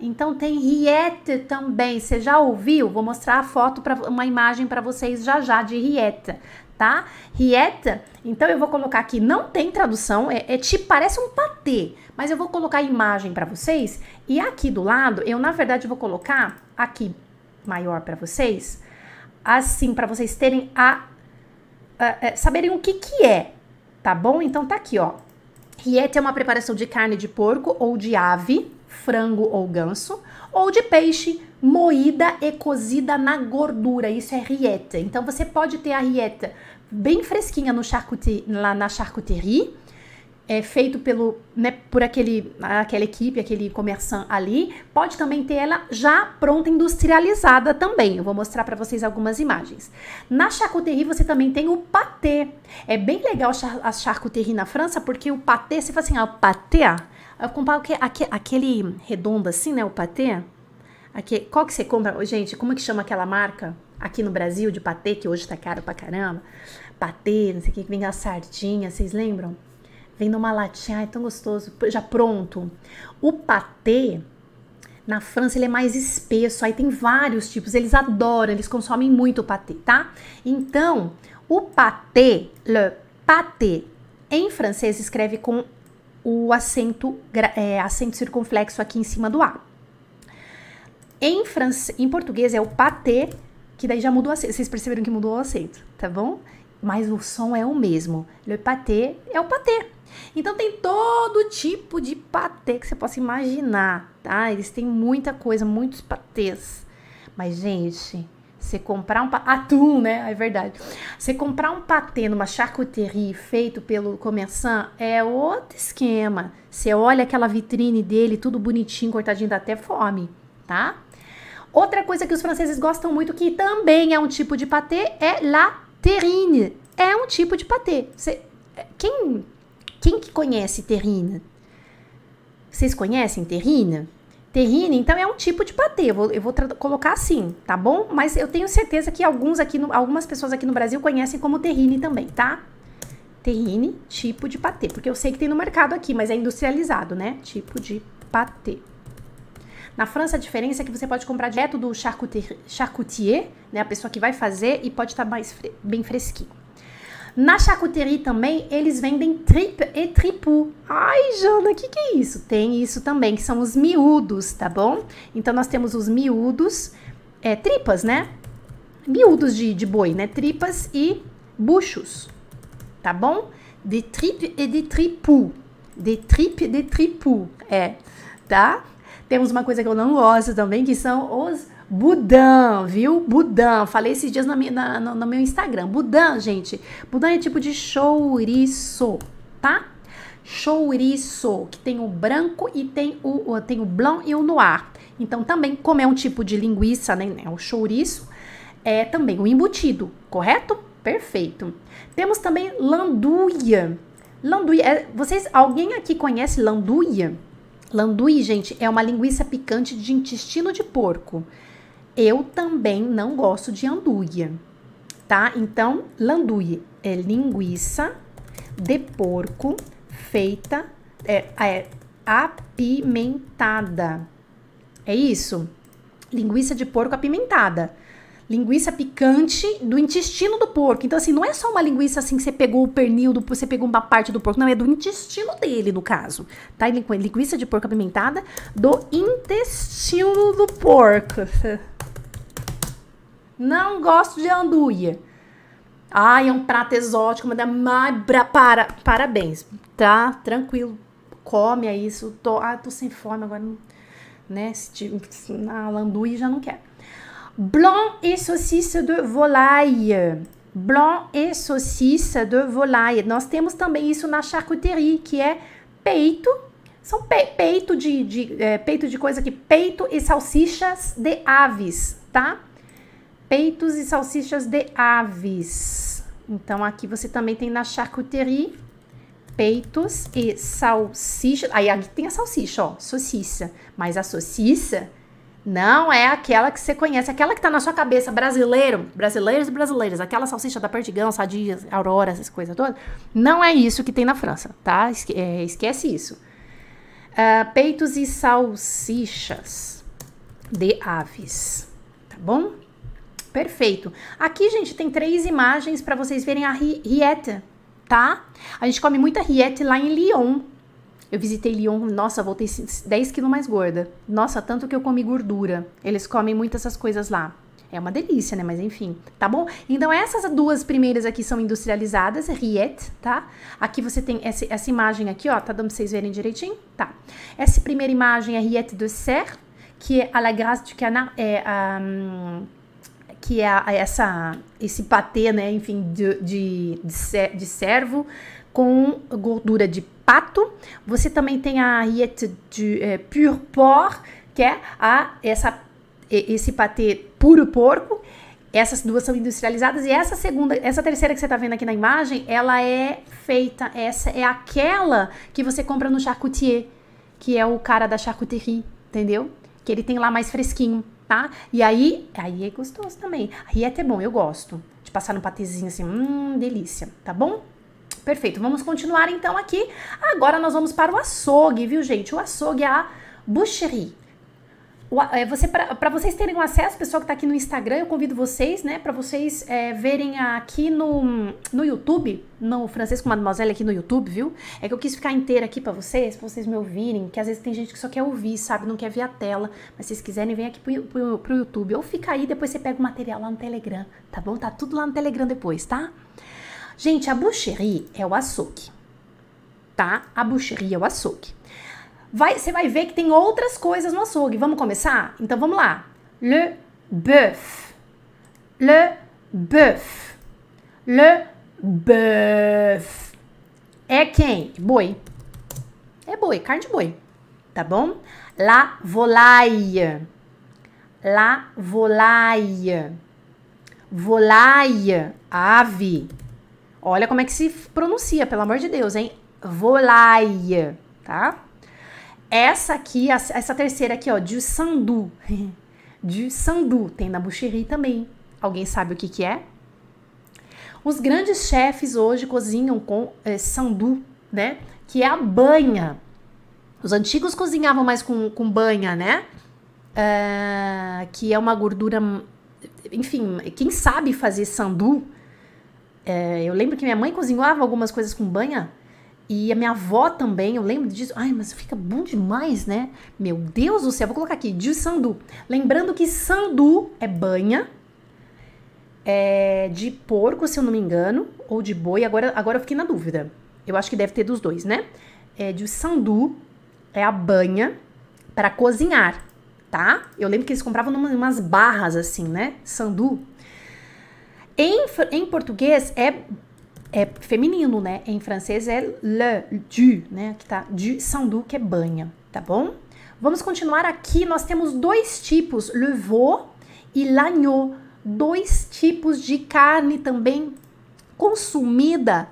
Então tem rieta também. Você já ouviu? Vou mostrar a foto para uma imagem para vocês já já de rieta, tá? Rieta. Então eu vou colocar aqui. Não tem tradução. É, é tipo parece um patê, mas eu vou colocar a imagem para vocês. E aqui do lado eu na verdade vou colocar aqui maior para vocês assim, para vocês terem a, a, a, é, saberem o que que é, tá bom? Então tá aqui, ó. Riete é uma preparação de carne de porco ou de ave, frango ou ganso, ou de peixe moída e cozida na gordura. Isso é rieta. Então você pode ter a rieta bem fresquinha no charcuter, lá na charcuterie é, feito pelo, né, por aquele, aquela equipe, aquele comerciante ali, pode também ter ela já pronta, industrializada também. Eu vou mostrar para vocês algumas imagens. Na charcuterie você também tem o pâté. É bem legal a charcuterie na França, porque o pâté você fala assim, ah, o patê, eu comparo aquele redondo assim, né, o pâté. Aqui, qual que você compra? Gente, como é que chama aquela marca aqui no Brasil de pâté que hoje tá caro pra caramba? Pâté não sei o que, que vem a sardinha, vocês lembram? vem numa latinha, ai, tão gostoso, já pronto. O patê, na França, ele é mais espesso, aí tem vários tipos, eles adoram, eles consomem muito o patê, tá? Então, o patê, le patê, em francês escreve com o acento, é, acento circunflexo aqui em cima do A. Em, france, em português é o patê, que daí já mudou o acento. Vocês perceberam que mudou o acento, tá bom? Mas o som é o mesmo. Le pâté é o pâté, então tem todo tipo de patê que você possa imaginar, tá? Eles têm muita coisa, muitos patês. Mas gente, você comprar um atum, né? É verdade. Você comprar um patê numa charcuterie feito pelo Comerçant é outro esquema. Você olha aquela vitrine dele, tudo bonitinho, cortadinho, dá até fome, tá? Outra coisa que os franceses gostam muito, que também é um tipo de patê, é la terrine. É um tipo de patê. Você, quem quem que conhece terrina? Vocês conhecem terrina? Terrine, então, é um tipo de patê. Eu vou, eu vou colocar assim, tá bom? Mas eu tenho certeza que alguns aqui no, algumas pessoas aqui no Brasil conhecem como terrine também, tá? Terrine, tipo de patê. Porque eu sei que tem no mercado aqui, mas é industrializado, né? Tipo de patê. Na França, a diferença é que você pode comprar direto do charcutier, né? A pessoa que vai fazer e pode estar tá mais bem fresquinho. Na charcuterie também, eles vendem tripe e tripu. Ai, Jana, o que, que é isso? Tem isso também, que são os miúdos, tá bom? Então, nós temos os miúdos, é, tripas, né? Miúdos de, de boi, né? Tripas e buchos, tá bom? De tripe e de tripu. De tripe e de tripu, é, tá? Temos uma coisa que eu não gosto também, que são os Budan, viu? Budan. Falei esses dias na na, no, no, meu Instagram. Budan, gente. Budan é tipo de chouriço, tá? Chouriço, que tem o branco e tem o, tem o blanc e o noir. Então, também, como é um tipo de linguiça, né? né o chouriço é também o embutido, correto? Perfeito. Temos também landuia. Landuia, é, vocês, alguém aqui conhece landuia? Landuia, gente, é uma linguiça picante de intestino de porco. Eu também não gosto de anduia, tá? Então, landuia é linguiça de porco feita, é, é apimentada. É isso? Linguiça de porco apimentada linguiça picante do intestino do porco. Então, assim, não é só uma linguiça assim que você pegou o pernil, do, você pegou uma parte do porco, não, é do intestino dele, no caso. Tá? Linguiça de porco apimentada do intestino do porco. Não gosto de anduia. Ai, é um prato exótico, mas é para, parabéns. Tá tranquilo. Come aí isso. Tô, ah, tô sem fome agora, né? Se, tipo, na anduia já não quer. Blanc e saucisse de volaille. Blanc e saucisse de volaille. Nós temos também isso na charcuterie, que é peito. São pe peito de, de é, peito de coisa que peito e salsichas de aves, tá? peitos e salsichas de aves. Então, aqui você também tem na charcuterie peitos e salsicha. Aí aqui tem a salsicha, ó, salsicha. Mas a salsicha não é aquela que você conhece, aquela que tá na sua cabeça, brasileiro, brasileiros e brasileiras, aquela salsicha da Perdigão, Sadia, Aurora, essas coisas todas. Não é isso que tem na França, tá? Esque é, esquece isso. Uh, peitos e salsichas de aves, tá bom? Perfeito. Aqui, gente, tem três imagens para vocês verem a Riette, tá? A gente come muita Riette lá em Lyon. Eu visitei Lyon, nossa, voltei 10 quilos mais gorda. Nossa, tanto que eu comi gordura. Eles comem muitas essas coisas lá. É uma delícia, né? Mas enfim, tá bom? Então, essas duas primeiras aqui são industrializadas, Riet, tá? Aqui você tem essa, essa imagem aqui, ó, tá dando pra vocês verem direitinho? Tá. Essa primeira imagem é Riet de Serre, que é a la grâce du canard, é... Um, que é essa, esse patê, né, enfim, de, de, de, de servo com gordura de pato. Você também tem a rillette de é, pur porc, que é a, essa, esse patê puro porco. Essas duas são industrializadas e essa segunda, essa terceira que você está vendo aqui na imagem, ela é feita, essa é aquela que você compra no charcutier, que é o cara da charcuterie, entendeu? Que ele tem lá mais fresquinho tá? E aí, aí é gostoso também. Aí é até bom, eu gosto de passar no patezinho assim, hum, delícia, tá bom? Perfeito, vamos continuar então aqui. Agora nós vamos para o açougue, viu, gente? O açougue é a boucherie. É, você para vocês terem um acesso, pessoal que está aqui no Instagram, eu convido vocês, né, para vocês é, verem aqui no, no YouTube, no Francês com Mademoiselle aqui no YouTube, viu? É que eu quis ficar inteira aqui para vocês, pra vocês me ouvirem, que às vezes tem gente que só quer ouvir, sabe, não quer ver a tela, mas se vocês quiserem, vem aqui pro, pro, pro YouTube, ou fica aí, depois você pega o material lá no Telegram, tá bom? Tá tudo lá no Telegram depois, tá? Gente, a boucherie é o açougue, tá? A boucherie é o açougue vai, você vai ver que tem outras coisas no açougue. Vamos começar? Então vamos lá. Le bœuf. Le bœuf. Le bœuf. É quem? Boi. É boi, carne de boi. Tá bom? La volaille. La volaille. Volaille, ave. Olha como é que se pronuncia, pelo amor de Deus, hein? Volaille, tá? Essa aqui, essa terceira aqui, ó, de sandu. De sandu, tem na boucherie também. Alguém sabe o que que é? Os grandes chefes hoje cozinham com é, sandu, né? Que é a banha. Os antigos cozinhavam mais com, com banha, né? Uh, que é uma gordura. Enfim, quem sabe fazer sandu. É, eu lembro que minha mãe cozinhava algumas coisas com banha. E a minha avó também, eu lembro disso. Ai, mas fica bom demais, né? Meu Deus do céu, vou colocar aqui, de sandu. Lembrando que sandu é banha, é de porco, se eu não me engano, ou de boi. Agora, agora eu fiquei na dúvida. Eu acho que deve ter dos dois, né? É de sandu, é a banha para cozinhar, tá? Eu lembro que eles compravam numa, umas barras assim, né? Sandu. Em, em português é é feminino, né? Em francês é le, du, né? Que tá du sanduíche que é banha, tá bom? Vamos continuar aqui. Nós temos dois tipos, le veau e l'agneau, dois tipos de carne também consumida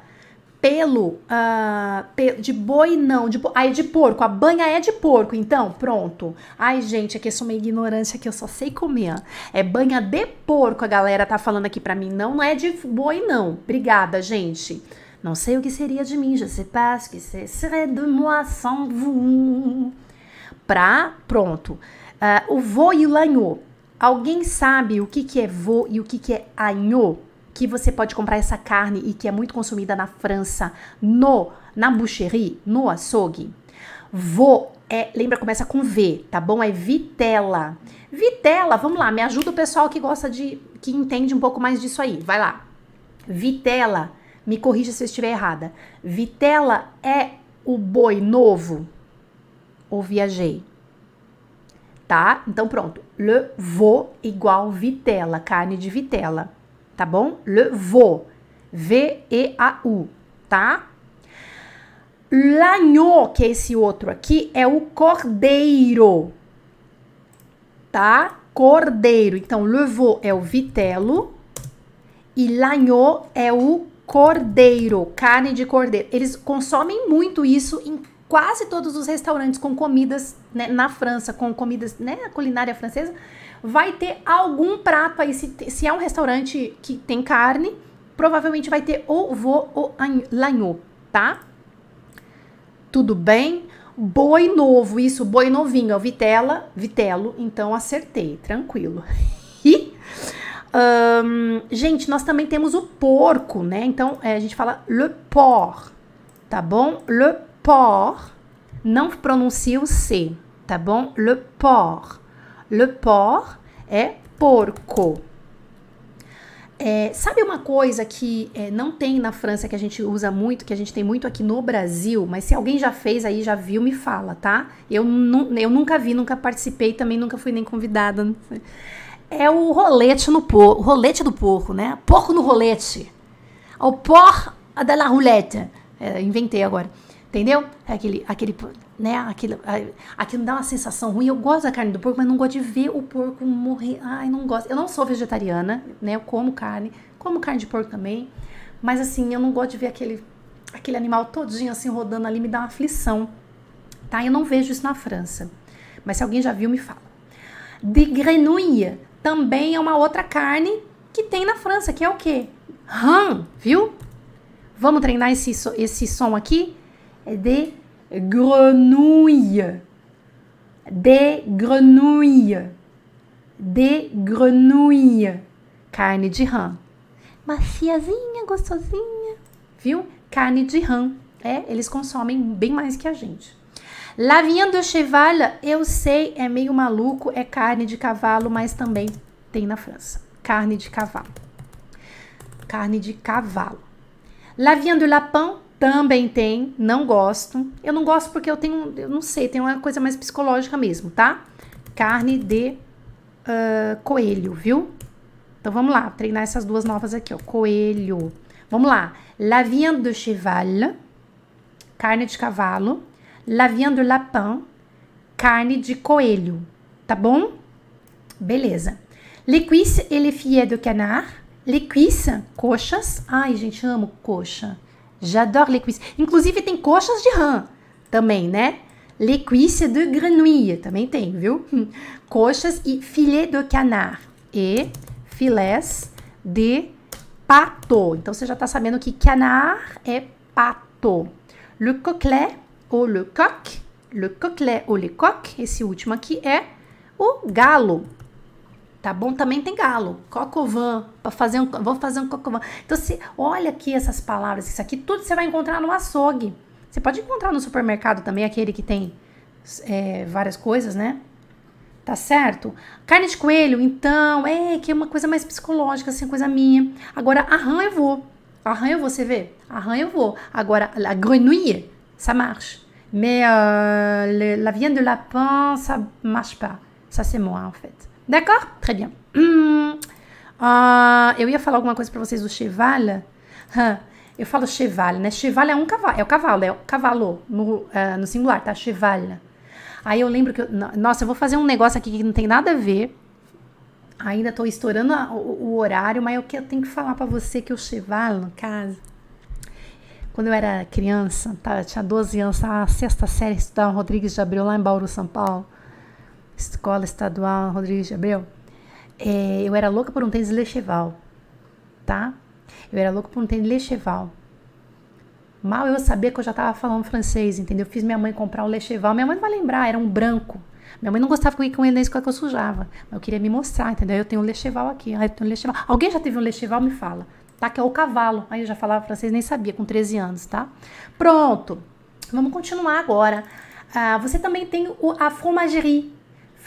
pelo uh, de boi não, de, ai, de porco, a banha é de porco, então, pronto. Ai, gente, aqui é só uma ignorância que eu só sei comer. É banha de porco, a galera tá falando aqui pra mim, não, não é de boi não. Obrigada, gente. Não sei o que seria de mim, je sais pas que c'est de moi sans vous. Pra, pronto. Uh, o vô e o lanhô. Alguém sabe o que que é vô e o que que é anhô? que você pode comprar essa carne e que é muito consumida na França, no na boucherie, no açougue? Vô é, lembra, começa com V, tá bom? É vitela. Vitela, vamos lá, me ajuda o pessoal que gosta de, que entende um pouco mais disso aí. Vai lá. Vitela, me corrija se eu estiver errada. Vitela é o boi novo? Ou viajei? Tá? Então pronto. Le veau igual vitela, carne de vitela tá bom? Le V-E-A-U, tá? L'agneau, que é esse outro aqui, é o cordeiro, tá? Cordeiro. Então, le é o vitelo e l'agneau é o cordeiro, carne de cordeiro. Eles consomem muito isso em quase todos os restaurantes com comidas né, na França, com comidas, né, culinária francesa vai ter algum prato aí. Se, se é um restaurante que tem carne, provavelmente vai ter ou vô ou lanhô, tá? Tudo bem? Boi novo, isso, boi novinho, é o vitela, vitelo, então acertei, tranquilo. E, gente, nós também temos o porco, né? Então, é, a gente fala le porc, tá bom? Le porc, não pronuncia o C, tá bom? Le porc. Le porc é porco. É, sabe uma coisa que é, não tem na França que a gente usa muito, que a gente tem muito aqui no Brasil, mas se alguém já fez aí, já viu, me fala, tá? Eu, nu eu nunca vi, nunca participei, também nunca fui nem convidada. É o rolete no porco, rolete do porco, né? Porco no rolete. O por da la roulette. É, inventei agora. Entendeu? É aquele, aquele né? Aquilo, aquilo dá uma sensação ruim. Eu gosto da carne do porco, mas não gosto de ver o porco morrer. Ai, não gosto. Eu não sou vegetariana, né? Eu como carne, como carne de porco também. Mas assim, eu não gosto de ver aquele, aquele animal todinho assim rodando ali, me dá uma aflição. Tá? Eu não vejo isso na França. Mas se alguém já viu, me fala. De grenouille também é uma outra carne que tem na França, que é o quê? Rã, viu? Vamos treinar esse, esse som aqui? É de grenouille, des grenouilles, des grenouilles, carne de rã. Maciazinha, gostosinha, viu? Carne de rã. É, eles consomem bem mais que a gente. La viande de cheval, eu sei, é meio maluco, é carne de cavalo, mas também tem na França. Carne de cavalo. Carne de cavalo. La viande de lapin, também tem, não gosto. Eu não gosto porque eu tenho, eu não sei, tem uma coisa mais psicológica mesmo, tá? Carne de uh, coelho, viu? Então vamos lá, treinar essas duas novas aqui, ó. Coelho. Vamos lá. La viande de cheval, carne de cavalo. La viande de lapin, carne de coelho. Tá bom? Beleza. Les cuisses et les filets de canard. Les cuisses, coxas. Ai, gente, amo coxa. J'adore les cuisses. Inclusive tem coxas de rã também, né? Les cuisses de grenouille também tem, viu? Coxas e filet de canard e filés de pato. Então você já está sabendo que canard é pato. Le coquelet ou le coq, le coquelet ou le coq, esse último aqui é o galo tá bom? Também tem galo, cocovan, para fazer um, vou fazer um cocovan. Então se olha aqui essas palavras, isso aqui tudo você vai encontrar no açougue. Você pode encontrar no supermercado também aquele que tem é, várias coisas, né? Tá certo? Carne de coelho, então, é que é uma coisa mais psicológica, assim, coisa minha. Agora, arran eu vou. Arran eu vou, você vê? Arran eu vou. Agora, la grenouille, ça marche. Mais euh, la viande de lapin, ça marche pas. Ça, c'est moi, en fait. D'accord Très bien. uh, eu ia falar alguma coisa para vocês do cheval. Huh, eu falo cheval, né? Cheval é um cavalo, é o cavalo, é o cavalo no, uh, no singular, tá? Cheval. Aí eu lembro que. Eu, nossa, eu vou fazer um negócio aqui que não tem nada a ver. Ainda tô estourando a, o, o, horário, mas eu, que, eu tenho que falar para você que o cheval, no caso. Quando eu era criança, tá, eu tinha 12 anos, a sexta série, estudava Rodrigues de Abreu lá em Bauru, São Paulo. Escola Estadual Rodrigues Abreu, é, eu era louca por um tênis Lecheval, tá? Eu era louca por um tênis Lecheval. Mal eu sabia que eu já estava falando francês, entendeu? Eu fiz minha mãe comprar um Lecheval. Minha mãe não vai lembrar, era um branco. Minha mãe não gostava que com ele na escola que eu sujava. Mas eu queria me mostrar, entendeu? Eu tenho um Lecheval aqui. Ah, eu tenho um Lecheval. Alguém já teve um Lecheval? Me fala. Tá? Que é o cavalo. Aí eu já falava francês, nem sabia, com 13 anos, tá? Pronto. Vamos continuar agora. Ah, você também tem o, a fromagerie,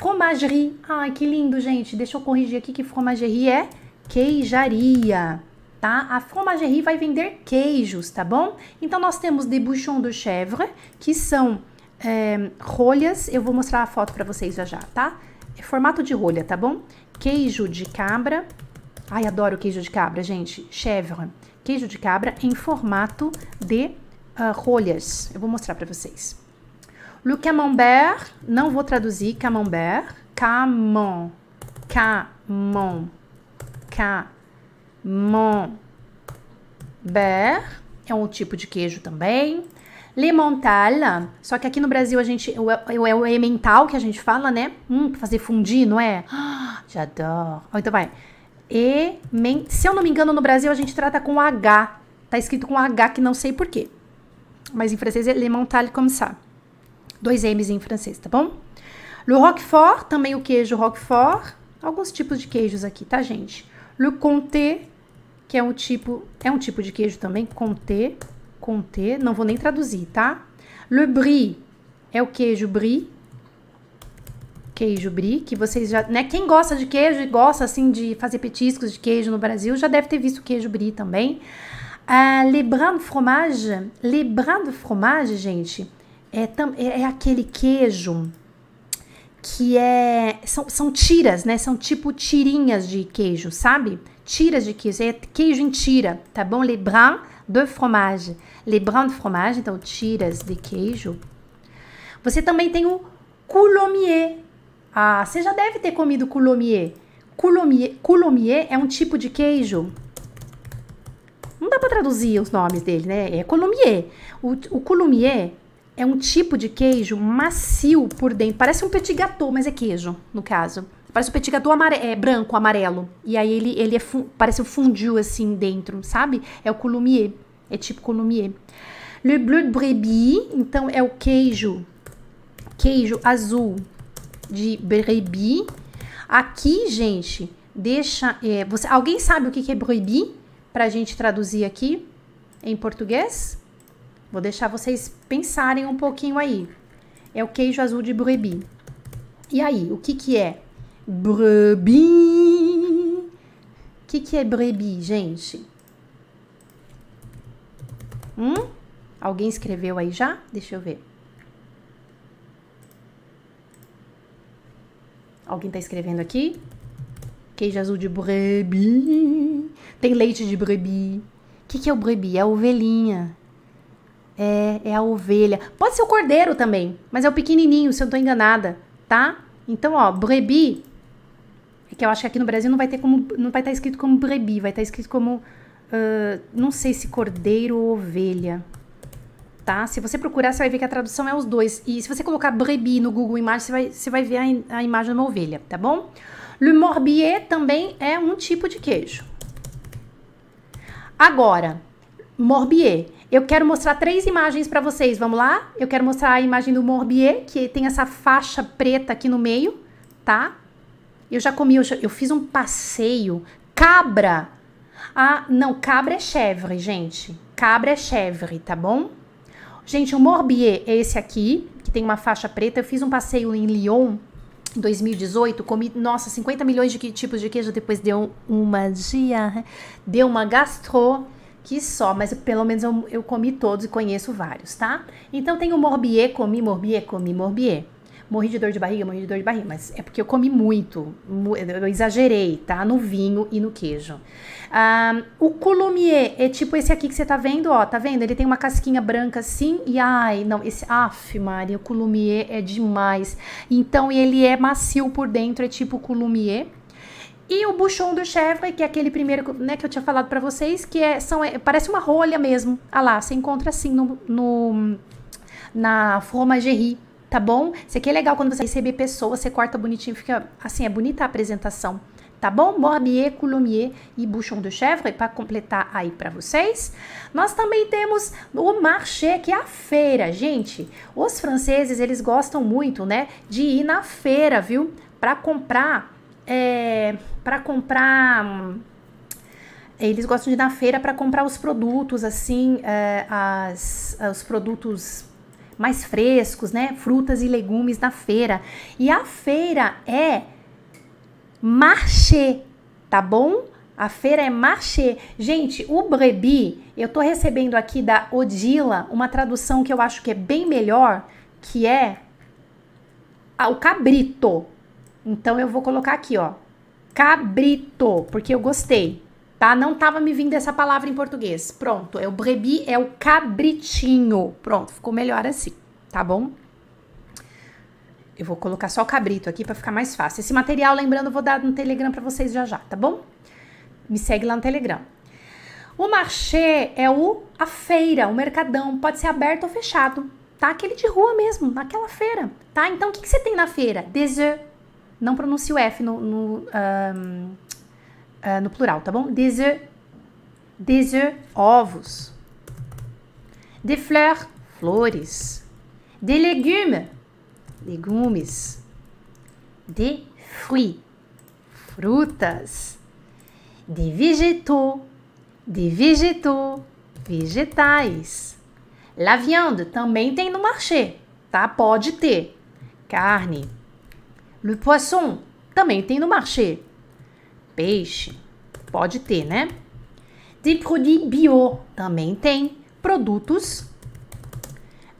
Fromagerie. Ai, que lindo, gente. Deixa eu corrigir aqui que fromagerie é queijaria, tá? A fromagerie vai vender queijos, tá bom? Então, nós temos des bouchons de chèvre, que são é, rolhas. Eu vou mostrar a foto para vocês já já, tá? É formato de rolha, tá bom? Queijo de cabra. Ai, adoro queijo de cabra, gente. Chèvre. Queijo de cabra em formato de uh, rolhas. Eu vou mostrar para vocês. Le camembert, não vou traduzir camembert. Camon. Camon. Ber É um tipo de queijo também. Lemental, só que aqui no Brasil a gente, é o emmental que a gente fala, né? Hum, fazer fundir, não é? Ah, adoro. Então vai. E, se eu não me engano, no Brasil a gente trata com H. Tá escrito com H que não sei porquê. Mas em francês é lemental como sabe. Dois M's em francês, tá bom? Le Roquefort, também o queijo Roquefort. Alguns tipos de queijos aqui, tá, gente? Le Comté, que é um tipo, é um tipo de queijo também, Comté, Comté, não vou nem traduzir, tá? Le Brie, é o queijo Brie. Queijo Brie, que vocês já, né, quem gosta de queijo e gosta assim de fazer petiscos de queijo no Brasil, já deve ter visto queijo Brie também. Uh, le brin de fromage, le brin de fromage, gente, é, é, é aquele queijo que é são, são tiras, né? São tipo tirinhas de queijo, sabe? Tiras de queijo, é queijo em tira, tá bom? Les brins de fromage, les brins de fromage, então tiras de queijo. Você também tem o coulommier. Ah, você já deve ter comido coulommier. Coulommier, coulommier é um tipo de queijo. Não dá para traduzir os nomes dele, né? É coulommier. O, o coulommier é um tipo de queijo macio por dentro. Parece um petit gâteau, mas é queijo, no caso. Parece um petit gâteau amare é, branco, amarelo. E aí ele, ele é parece um fundiu assim dentro, sabe? É o columier. É tipo columier. Le bleu de brebis, então é o queijo, queijo azul de brebis. Aqui, gente, deixa... É, você, alguém sabe o que é brebis? Pra gente traduzir aqui em português? Vou deixar vocês pensarem um pouquinho aí. É o queijo azul de brebi. E aí, o que que é? Brebi. O que que é brebi, gente? Hum? Alguém escreveu aí já? Deixa eu ver. Alguém tá escrevendo aqui? Queijo azul de brebi. Tem leite de brebi. O que, que é o brebi? É a ovelhinha. É, é a ovelha. Pode ser o cordeiro também, mas é o pequenininho, se eu não tô enganada, tá? Então, ó, brebi, é que eu acho que aqui no Brasil não vai ter como, não vai estar tá escrito como brebi, vai estar tá escrito como, uh, não sei se cordeiro ou ovelha, tá? Se você procurar, você vai ver que a tradução é os dois. E se você colocar brebi no Google Imagens, você vai, você vai ver a, a imagem de uma ovelha, tá bom? Le Morbier também é um tipo de queijo. Agora, Morbier eu quero mostrar três imagens para vocês, vamos lá? Eu quero mostrar a imagem do Morbier, que tem essa faixa preta aqui no meio, tá? Eu já comi, eu, já, eu fiz um passeio. Cabra! Ah, não, cabra é chèvre, gente. Cabra é chèvre, tá bom? Gente, o Morbier é esse aqui, que tem uma faixa preta. Eu fiz um passeio em Lyon, 2018, comi, nossa, 50 milhões de tipos de queijo, depois deu uma dia, deu uma gastro que só, mas pelo menos eu, eu, comi todos e conheço vários, tá? Então tem o morbier, comi morbier, comi morbier. Morri de dor de barriga, morri de dor de barriga, mas é porque eu comi muito, eu exagerei, tá? No vinho e no queijo. Ah, o columier é tipo esse aqui que você tá vendo, ó, tá vendo? Ele tem uma casquinha branca assim e ai, não, esse, af, Maria, o columier é demais. Então ele é macio por dentro, é tipo columier e o buchon do Chevrolet, que é aquele primeiro né, que eu tinha falado para vocês, que é, são, é, parece uma rolha mesmo. Ah lá, você encontra assim no, no, na fromagerie, tá bom? Isso aqui é legal quando você receber pessoas, você corta bonitinho, fica assim, é bonita a apresentação tá bom? Morbier, Coulommiers e Bouchon de Chèvre para completar aí para vocês. Nós também temos o marché, que é a feira, gente. Os franceses, eles gostam muito, né, de ir na feira, viu? Para comprar é, para comprar. Eles gostam de ir na feira para comprar os produtos, assim, é, as, os produtos mais frescos, né? Frutas e legumes na feira. E a feira é marché, tá bom? A feira é marché. Gente, o brebi, eu tô recebendo aqui da Odila uma tradução que eu acho que é bem melhor, que é o cabrito. Então eu vou colocar aqui, ó, cabrito, porque eu gostei, tá? Não tava me vindo essa palavra em português. Pronto, é o brebi, é o cabritinho. Pronto, ficou melhor assim, tá bom? Eu vou colocar só o cabrito aqui para ficar mais fácil. Esse material, lembrando, eu vou dar no Telegram para vocês já já, tá bom? Me segue lá no Telegram. O marché é o a feira, o mercadão, pode ser aberto ou fechado, tá? Aquele de rua mesmo, naquela feira, tá? Então o que, que você tem na feira? Dessert, não pronuncie o F no, no, um, uh, ah, no plural, tá bom? Des ovos. Des fleurs, flores. Des légumes, legumes. Des fruits, frutas. Des végétaux, des végétaux, vegetais. La viande também tem no marché, tá? Pode ter. Carne, Le poisson também tem no marché. Peixe pode ter, né? Des produits bio também tem produtos.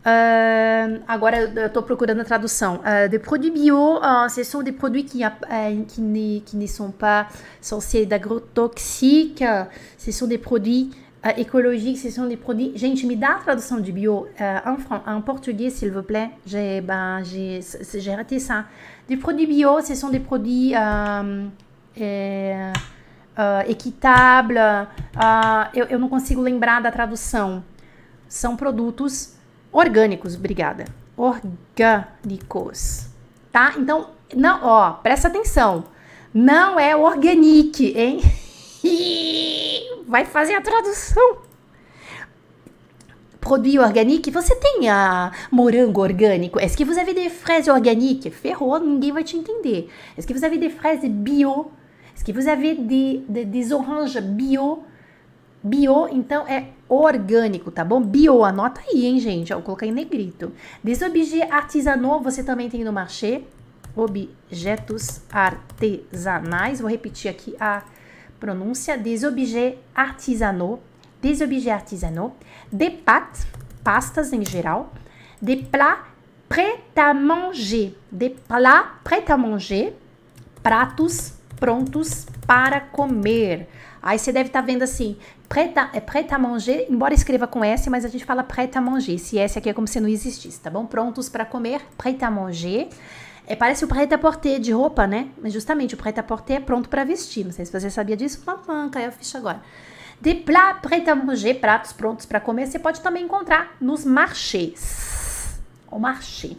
Uh, agora eu estou procurando a tradução. Uh, des produits bio, uh, ce sont des produits qui, uh, qui, ne, qui ne sont pas censés d'agrotoxiques. Ce sont des produits euh, écologique, ce sont des produits. Gente, me dá a tradução de bio euh, en, France, en portugais, s'il vous plaît. J'ai ben, j'ai raté ça. Des produits bio, ce sont des produits euh, eh, euh équitables. Euh, eu, eu não consigo lembrar da tradução. São produtos orgânicos, obrigada. Orgânicos, tá? Então, não, ó, presta atenção. Não é organic, hein? vai fazer a tradução. Produit organique, você tem a morango orgânico? Est-ce que vous avez des fraises organiques? Ferrou, ninguém vai te entender. Est-ce que vous avez des fraises bio? Est-ce que vous avez des, des, des oranges bio? Bio, então, é orgânico, tá bom? Bio, anota aí, hein, gente? Eu colocar em negrito. Des objets artisanaux, você também tem no marché. Objetos artesanais. Vou repetir aqui a... Ah, pronúncia, des objets artisanaux, des objets artisanaux, des pâtes, pastas em geral, des plats prêts à manger, des plats prêts à manger, pratos prontos para comer. Aí você deve estar tá vendo assim, preta, é preta a manger, embora escreva com S, mas a gente fala preta a manger. Se S aqui é como se não existisse, tá bom? Prontos para comer, preta a manger. É, parece o prêt-à-porter de roupa, né? Mas justamente o prêt-à-porter é pronto para vestir. Não sei se você sabia disso. Pam, caiu a ficha agora. De plat prêt à manger, pratos prontos para comer, você pode também encontrar nos marchés. O marché.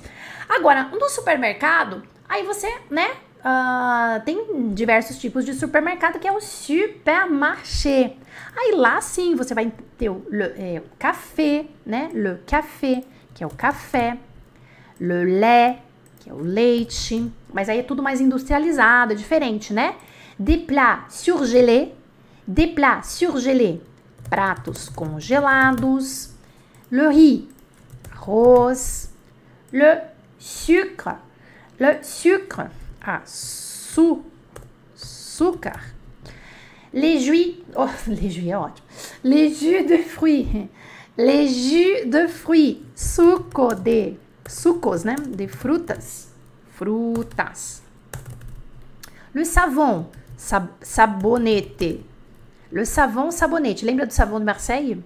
Agora, no supermercado, aí você, né, Uh, tem diversos tipos de supermercado que é o supermarché. Aí lá sim você vai ter o, le, é, o café, né? Le café, que é o café, le lait, que é o leite, mas aí é tudo mais industrializado, é diferente, né? Des plats surgelés, des plats surgelés, pratos congelados. Le riz, arroz. Le sucre, le sucre, su, sucre, les jus, oh, les jus é ótimo. Les jus de fruits, les jus de fruits, suco de sucos, né? De frutas. Frutas. Le savon, sab sabonete. Le savon, sabonete. Lembra do savon de Marseille?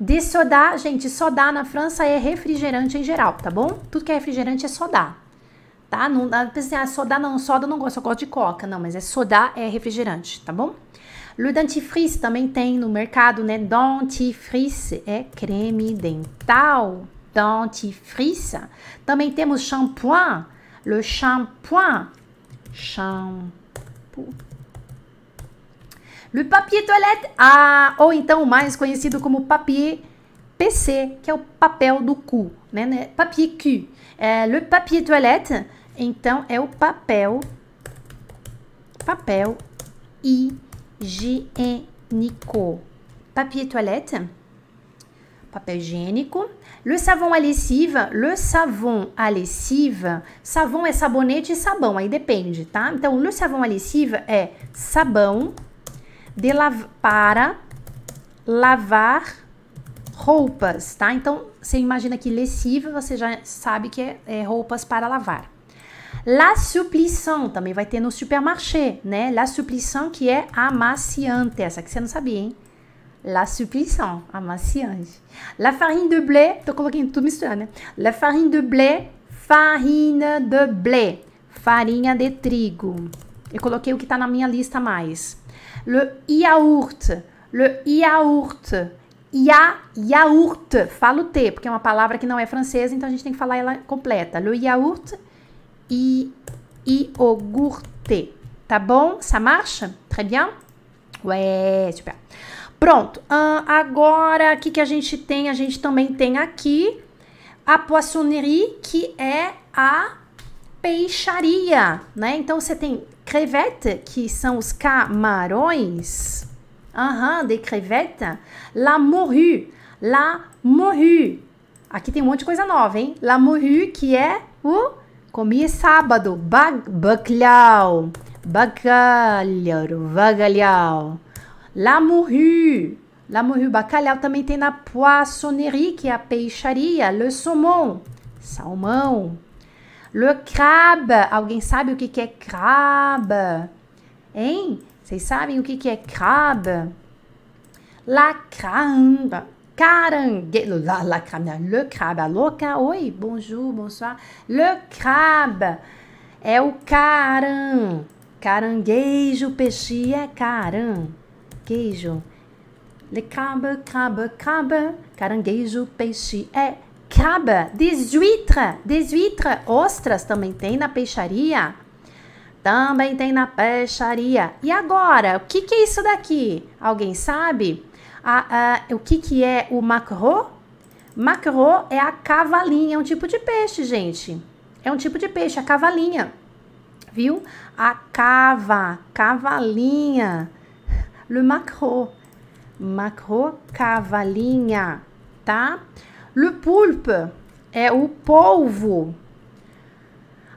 De soda, gente, soda na França é refrigerante em geral, tá bom? Tudo que é refrigerante é soda, tá? Não dá pra dizer, ah, soda não, soda não gosto, eu gosto de coca. Não, mas é soda, é refrigerante, tá bom? Le dentifrice também tem no mercado, né? Dentifrice é creme dental dentifrice. Também temos shampoing. Le shampoing. Shampoo. Le papier toilette. Ah, ou então mais conhecido como papier PC, que é o papel do cu, né? né? Papier cu. É, le papier toilette, então, é o papel, papel higiênico. Papier toilette, papel higiênico. Le savon à lessiva, le savon à savon é sabonete e sabão, aí depende, tá? Então, le savon à lessiva é sabão de lav para lavar roupas, tá? Então, você imagina que lessiva, você já sabe que é, é roupas para lavar. La supplissant, também vai ter no supermarché, né? La supplissant, que é amaciante, essa que você não sabia, hein? La suplição, amaciante. La farinha de blé, tô colocando tudo misturado, né? La farinha de blé, farinha de blé, farinha de trigo. Eu coloquei o que tá na minha lista mais. Le yaourt, le yaourt, ya, yaourt, falo T, porque é uma palavra que não é francesa, então a gente tem que falar ela completa. Le yaourt e iogurte, tá bom? Ça marche? Très bien? Ouais, super. Pronto. Uh, agora, o que, que a gente tem? A gente também tem aqui a poissonnerie, que é a peixaria, né? Então, você tem crevette, que são os camarões. Aham, uhum, de crevette. La morue. La morue. Aqui tem um monte de coisa nova, hein? La morue, que é o... Comi sábado. Bacalhau. Bacalhau. Bacalhau. La morue. La morue, bacalhau. Também tem na poissonnerie, que é a peixaria. Le saumon, salmão. Le crabe. Alguém sabe o que, que é crabe? Hein? Vocês sabem o que, que é crabe? La crabe. Caranguejo. La, la crabe. Le crabe. Alô, oi. Bonjour, bonsoir. Le crabe é o caran. Caranguejo, peixe é caran caranguejo. Le crabe, crabe, crabe. Caranguejo, peixe é crabe. Des huîtres, des Ostras também tem na peixaria. Também tem na peixaria. E agora, o que, que é isso daqui? Alguém sabe? A, ah, a, ah, o que, que é o macro? Macro é a cavalinha, é um tipo de peixe, gente. É um tipo de peixe, a cavalinha. Viu? A cava, cavalinha le maquereau. macro cavalinha, tá? Le poulpe é o polvo.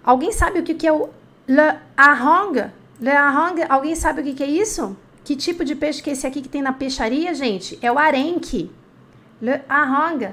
Alguém sabe o que, que é o le harangue? Le harangue, alguém sabe o que, que é isso? Que tipo de peixe que é esse aqui que tem na peixaria, gente? É o arenque. Le harangue.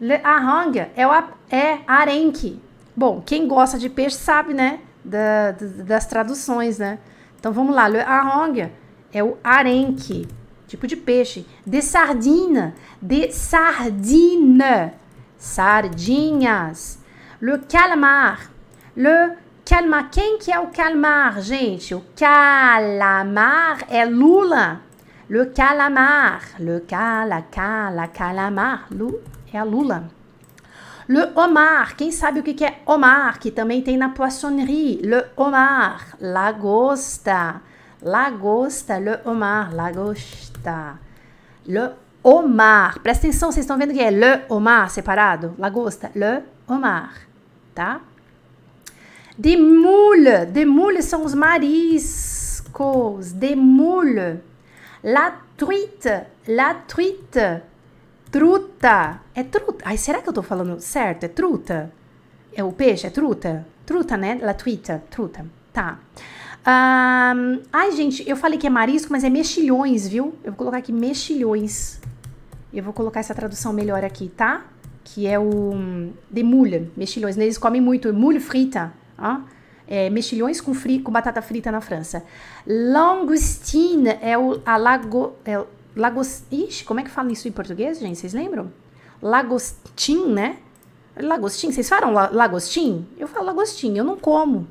Le harangue é, o, é arenque. Bom, quem gosta de peixe sabe, né? Da, das traduções, né? Então vamos lá. Le harangue é o arenque, tipo de peixe, de sardina, de sardina, sardinhas, le calamar, le calamar, quem que é o calamar, gente? O calamar é lula, le calamar, le cala, cala, calamar, lu é a lula. Le homard, quem sabe o que é homard, que também tem na poissonnerie, le homard, lagosta, Lagosta, le homard, lagosta. Le homard. Presta atenção, vocês estão vendo que é le homard separado? Lagosta, le homard, tá? De moule, de moule são os mariscos, de moule. La truite, la truite, truta. É truta. Ai, será que eu tô falando certo? É truta? É o peixe, é truta? Truta, né? La truita, truta. Tá. Ah, ai, gente, eu falei que é marisco, mas é mexilhões, viu? Eu vou colocar aqui mexilhões. Eu vou colocar essa tradução melhor aqui, tá? Que é o hum, de mulha, mexilhões. Eles comem muito mulho frita, ó. É, mexilhões com, fri, com batata frita na França. Langoustine é o a lago, é, lagos, ixi, como é que fala isso em português, gente? Vocês lembram? Lagostim, né? Lagostim, vocês falam lagostin? lagostim? Eu falo lagostim, eu não como.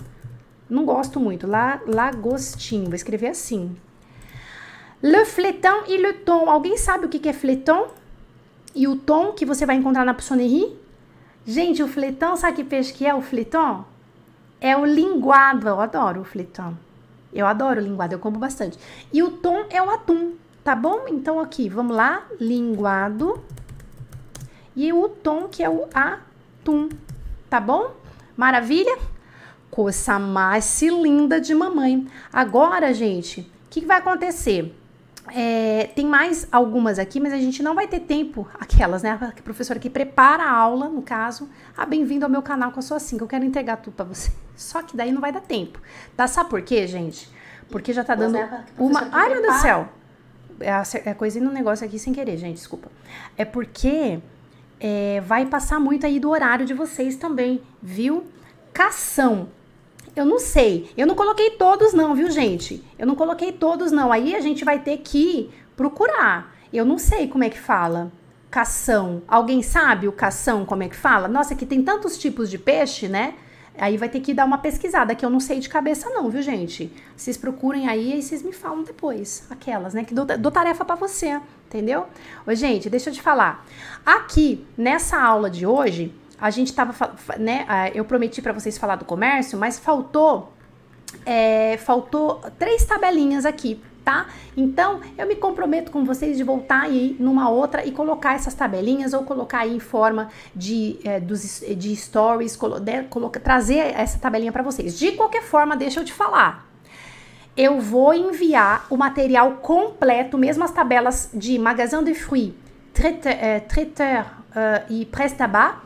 Não gosto muito. Lagostinho, lagostim. Vou escrever assim. Le fleton e le ton. Alguém sabe o que, que é fleton? E o tom que você vai encontrar na psonnerie? Gente, o fleton, sabe que peixe que é o fleton? É o linguado. Eu adoro o fleton. Eu adoro o linguado, eu como bastante. E o tom é o atum, tá bom? Então aqui, vamos lá. Linguado. E o tom que é o atum, tá bom? Maravilha? Essa mais linda de mamãe. Agora, gente, o que, que, vai acontecer? É, tem mais algumas aqui, mas a gente não vai ter tempo, aquelas, né? A professora que prepara a aula, no caso, ah, bem-vindo ao meu canal com a sua assim, que eu quero entregar tudo pra você. Só que daí não vai dar tempo. Tá? Sabe por quê, gente? Porque já tá dando é, uma. Ai, meu Deus do céu! É a é coisinha no negócio aqui sem querer, gente, desculpa. É porque é, vai passar muito aí do horário de vocês também, viu? Cação. Eu não sei. Eu não coloquei todos, não, viu, gente? Eu não coloquei todos, não. Aí a gente vai ter que procurar. Eu não sei como é que fala. Cação. Alguém sabe o cação como é que fala? Nossa, aqui tem tantos tipos de peixe, né? Aí vai ter que dar uma pesquisada, que eu não sei de cabeça não, viu, gente? Vocês procurem aí e vocês me falam depois. Aquelas, né? Que dou, dou tarefa para você, entendeu? Ô, gente, deixa eu te falar. Aqui, nessa aula de hoje, a gente estava, né? Eu prometi para vocês falar do comércio, mas faltou, é, faltou três tabelinhas aqui. Tá? Então, eu me comprometo com vocês de voltar aí numa outra e colocar essas tabelinhas ou colocar aí em forma de, é, dos, de stories, colo, de, né, coloca, trazer essa tabelinha para vocês. De qualquer forma, deixa eu te falar. Eu vou enviar o material completo, mesmo as tabelas de Magasin de Fruits, Traiteur, é, traiteur uh, e Prestabat,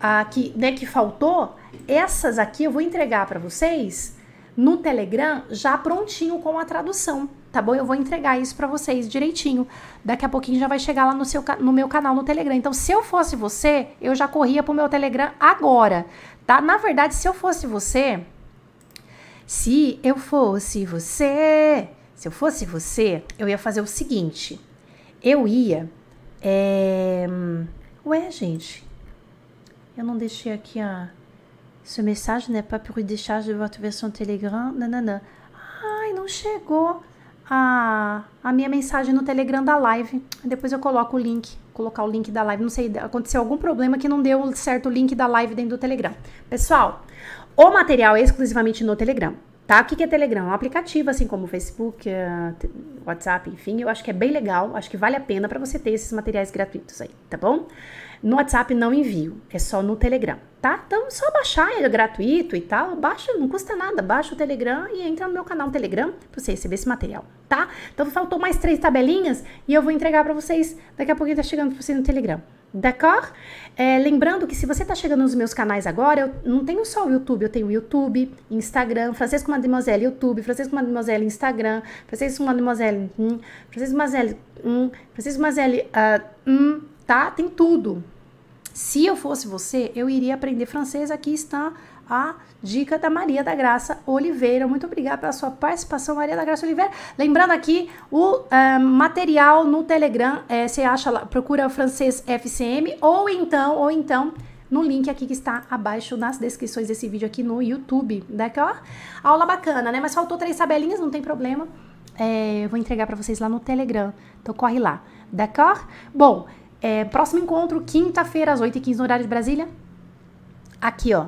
ah, que, né, que faltou, essas aqui eu vou entregar para vocês no Telegram já prontinho com a tradução, tá bom? Eu vou entregar isso para vocês direitinho. Daqui a pouquinho já vai chegar lá no, seu, no meu canal no Telegram. Então, se eu fosse você, eu já corria pro meu Telegram agora, tá? Na verdade, se eu fosse você, se eu fosse você, se eu fosse você, eu ia fazer o seguinte. Eu ia é... Ué, gente, eu não deixei aqui a Ce message n'est né? pas pour le décharge de votre version Telegram. Nanana. Ai, não chegou a, a minha mensagem no Telegram da live. Depois eu coloco o link. Colocar o link da live. Não sei, aconteceu algum problema que não deu certo o link da live dentro do Telegram. Pessoal, o material é exclusivamente no Telegram. Tá? O que é Telegram? É um aplicativo, assim como Facebook, eh, WhatsApp, enfim, eu acho que é bem legal, acho que vale a pena para você ter esses materiais gratuitos aí, tá bom? No WhatsApp não envio, é só no Telegram, tá? Então só baixar, é gratuito e tal, baixa, não custa nada, baixa o Telegram e entra no meu canal no Telegram para você receber esse material, tá? Então faltou mais três tabelinhas e eu vou entregar para vocês, daqui a pouquinho tá chegando para você no Telegram. D'accord? É, lembrando que se você está chegando nos meus canais agora, eu não tenho só o YouTube, eu tenho o YouTube, Instagram, Francisco Mademoiselle YouTube, Francisco Mademoiselle Instagram, Francisco Mademoiselle, hum, Francisco Mademoiselle, hum, Francisco Mademoiselle, uh, hum, tá? Tem tudo. Se eu fosse você, eu iria aprender francês. Aqui está a dica da Maria da Graça Oliveira. Muito obrigada pela sua participação, Maria da Graça Oliveira. Lembrando aqui, o uh, material no Telegram, é, você acha lá, procura francês FCM ou então, ou então no link aqui que está abaixo nas descrições desse vídeo aqui no YouTube. Daquela né, é aula bacana, né? Mas faltou três tabelinhas, não tem problema. É, eu vou entregar para vocês lá no Telegram. Então corre lá. D'accord? Né, é Bom, é, próximo encontro, quinta-feira, às 8h15, no horário de Brasília. Aqui, ó,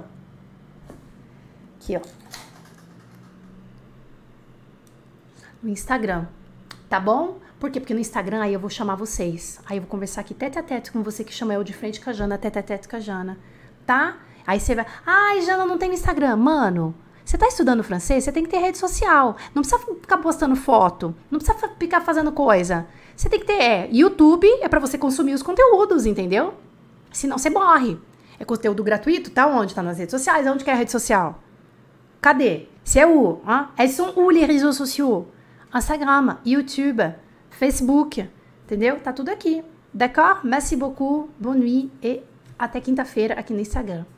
Aqui, ó. No Instagram, tá bom? Por quê? Porque no Instagram aí eu vou chamar vocês. Aí eu vou conversar aqui tete a tete com você que chama eu de frente com a Jana, tete a tete com a Jana, tá? Aí você vai, ai, Jana, não tem no Instagram. Mano, você tá estudando francês? Você tem que ter rede social. Não precisa ficar postando foto. Não precisa ficar fazendo coisa. Você tem que ter. É, YouTube é para você consumir os conteúdos, entendeu? Senão você morre. É conteúdo gratuito, tá? Onde? Tá nas redes sociais. Onde que é a rede social? Cadê? C'est où hein? Elles sont où les réseaux sociaux? Instagram, YouTube, Facebook, entendeu? Tá tudo aqui. D'accord? Merci beaucoup, bonne nuit à ta quinta-feira aqui no Instagram.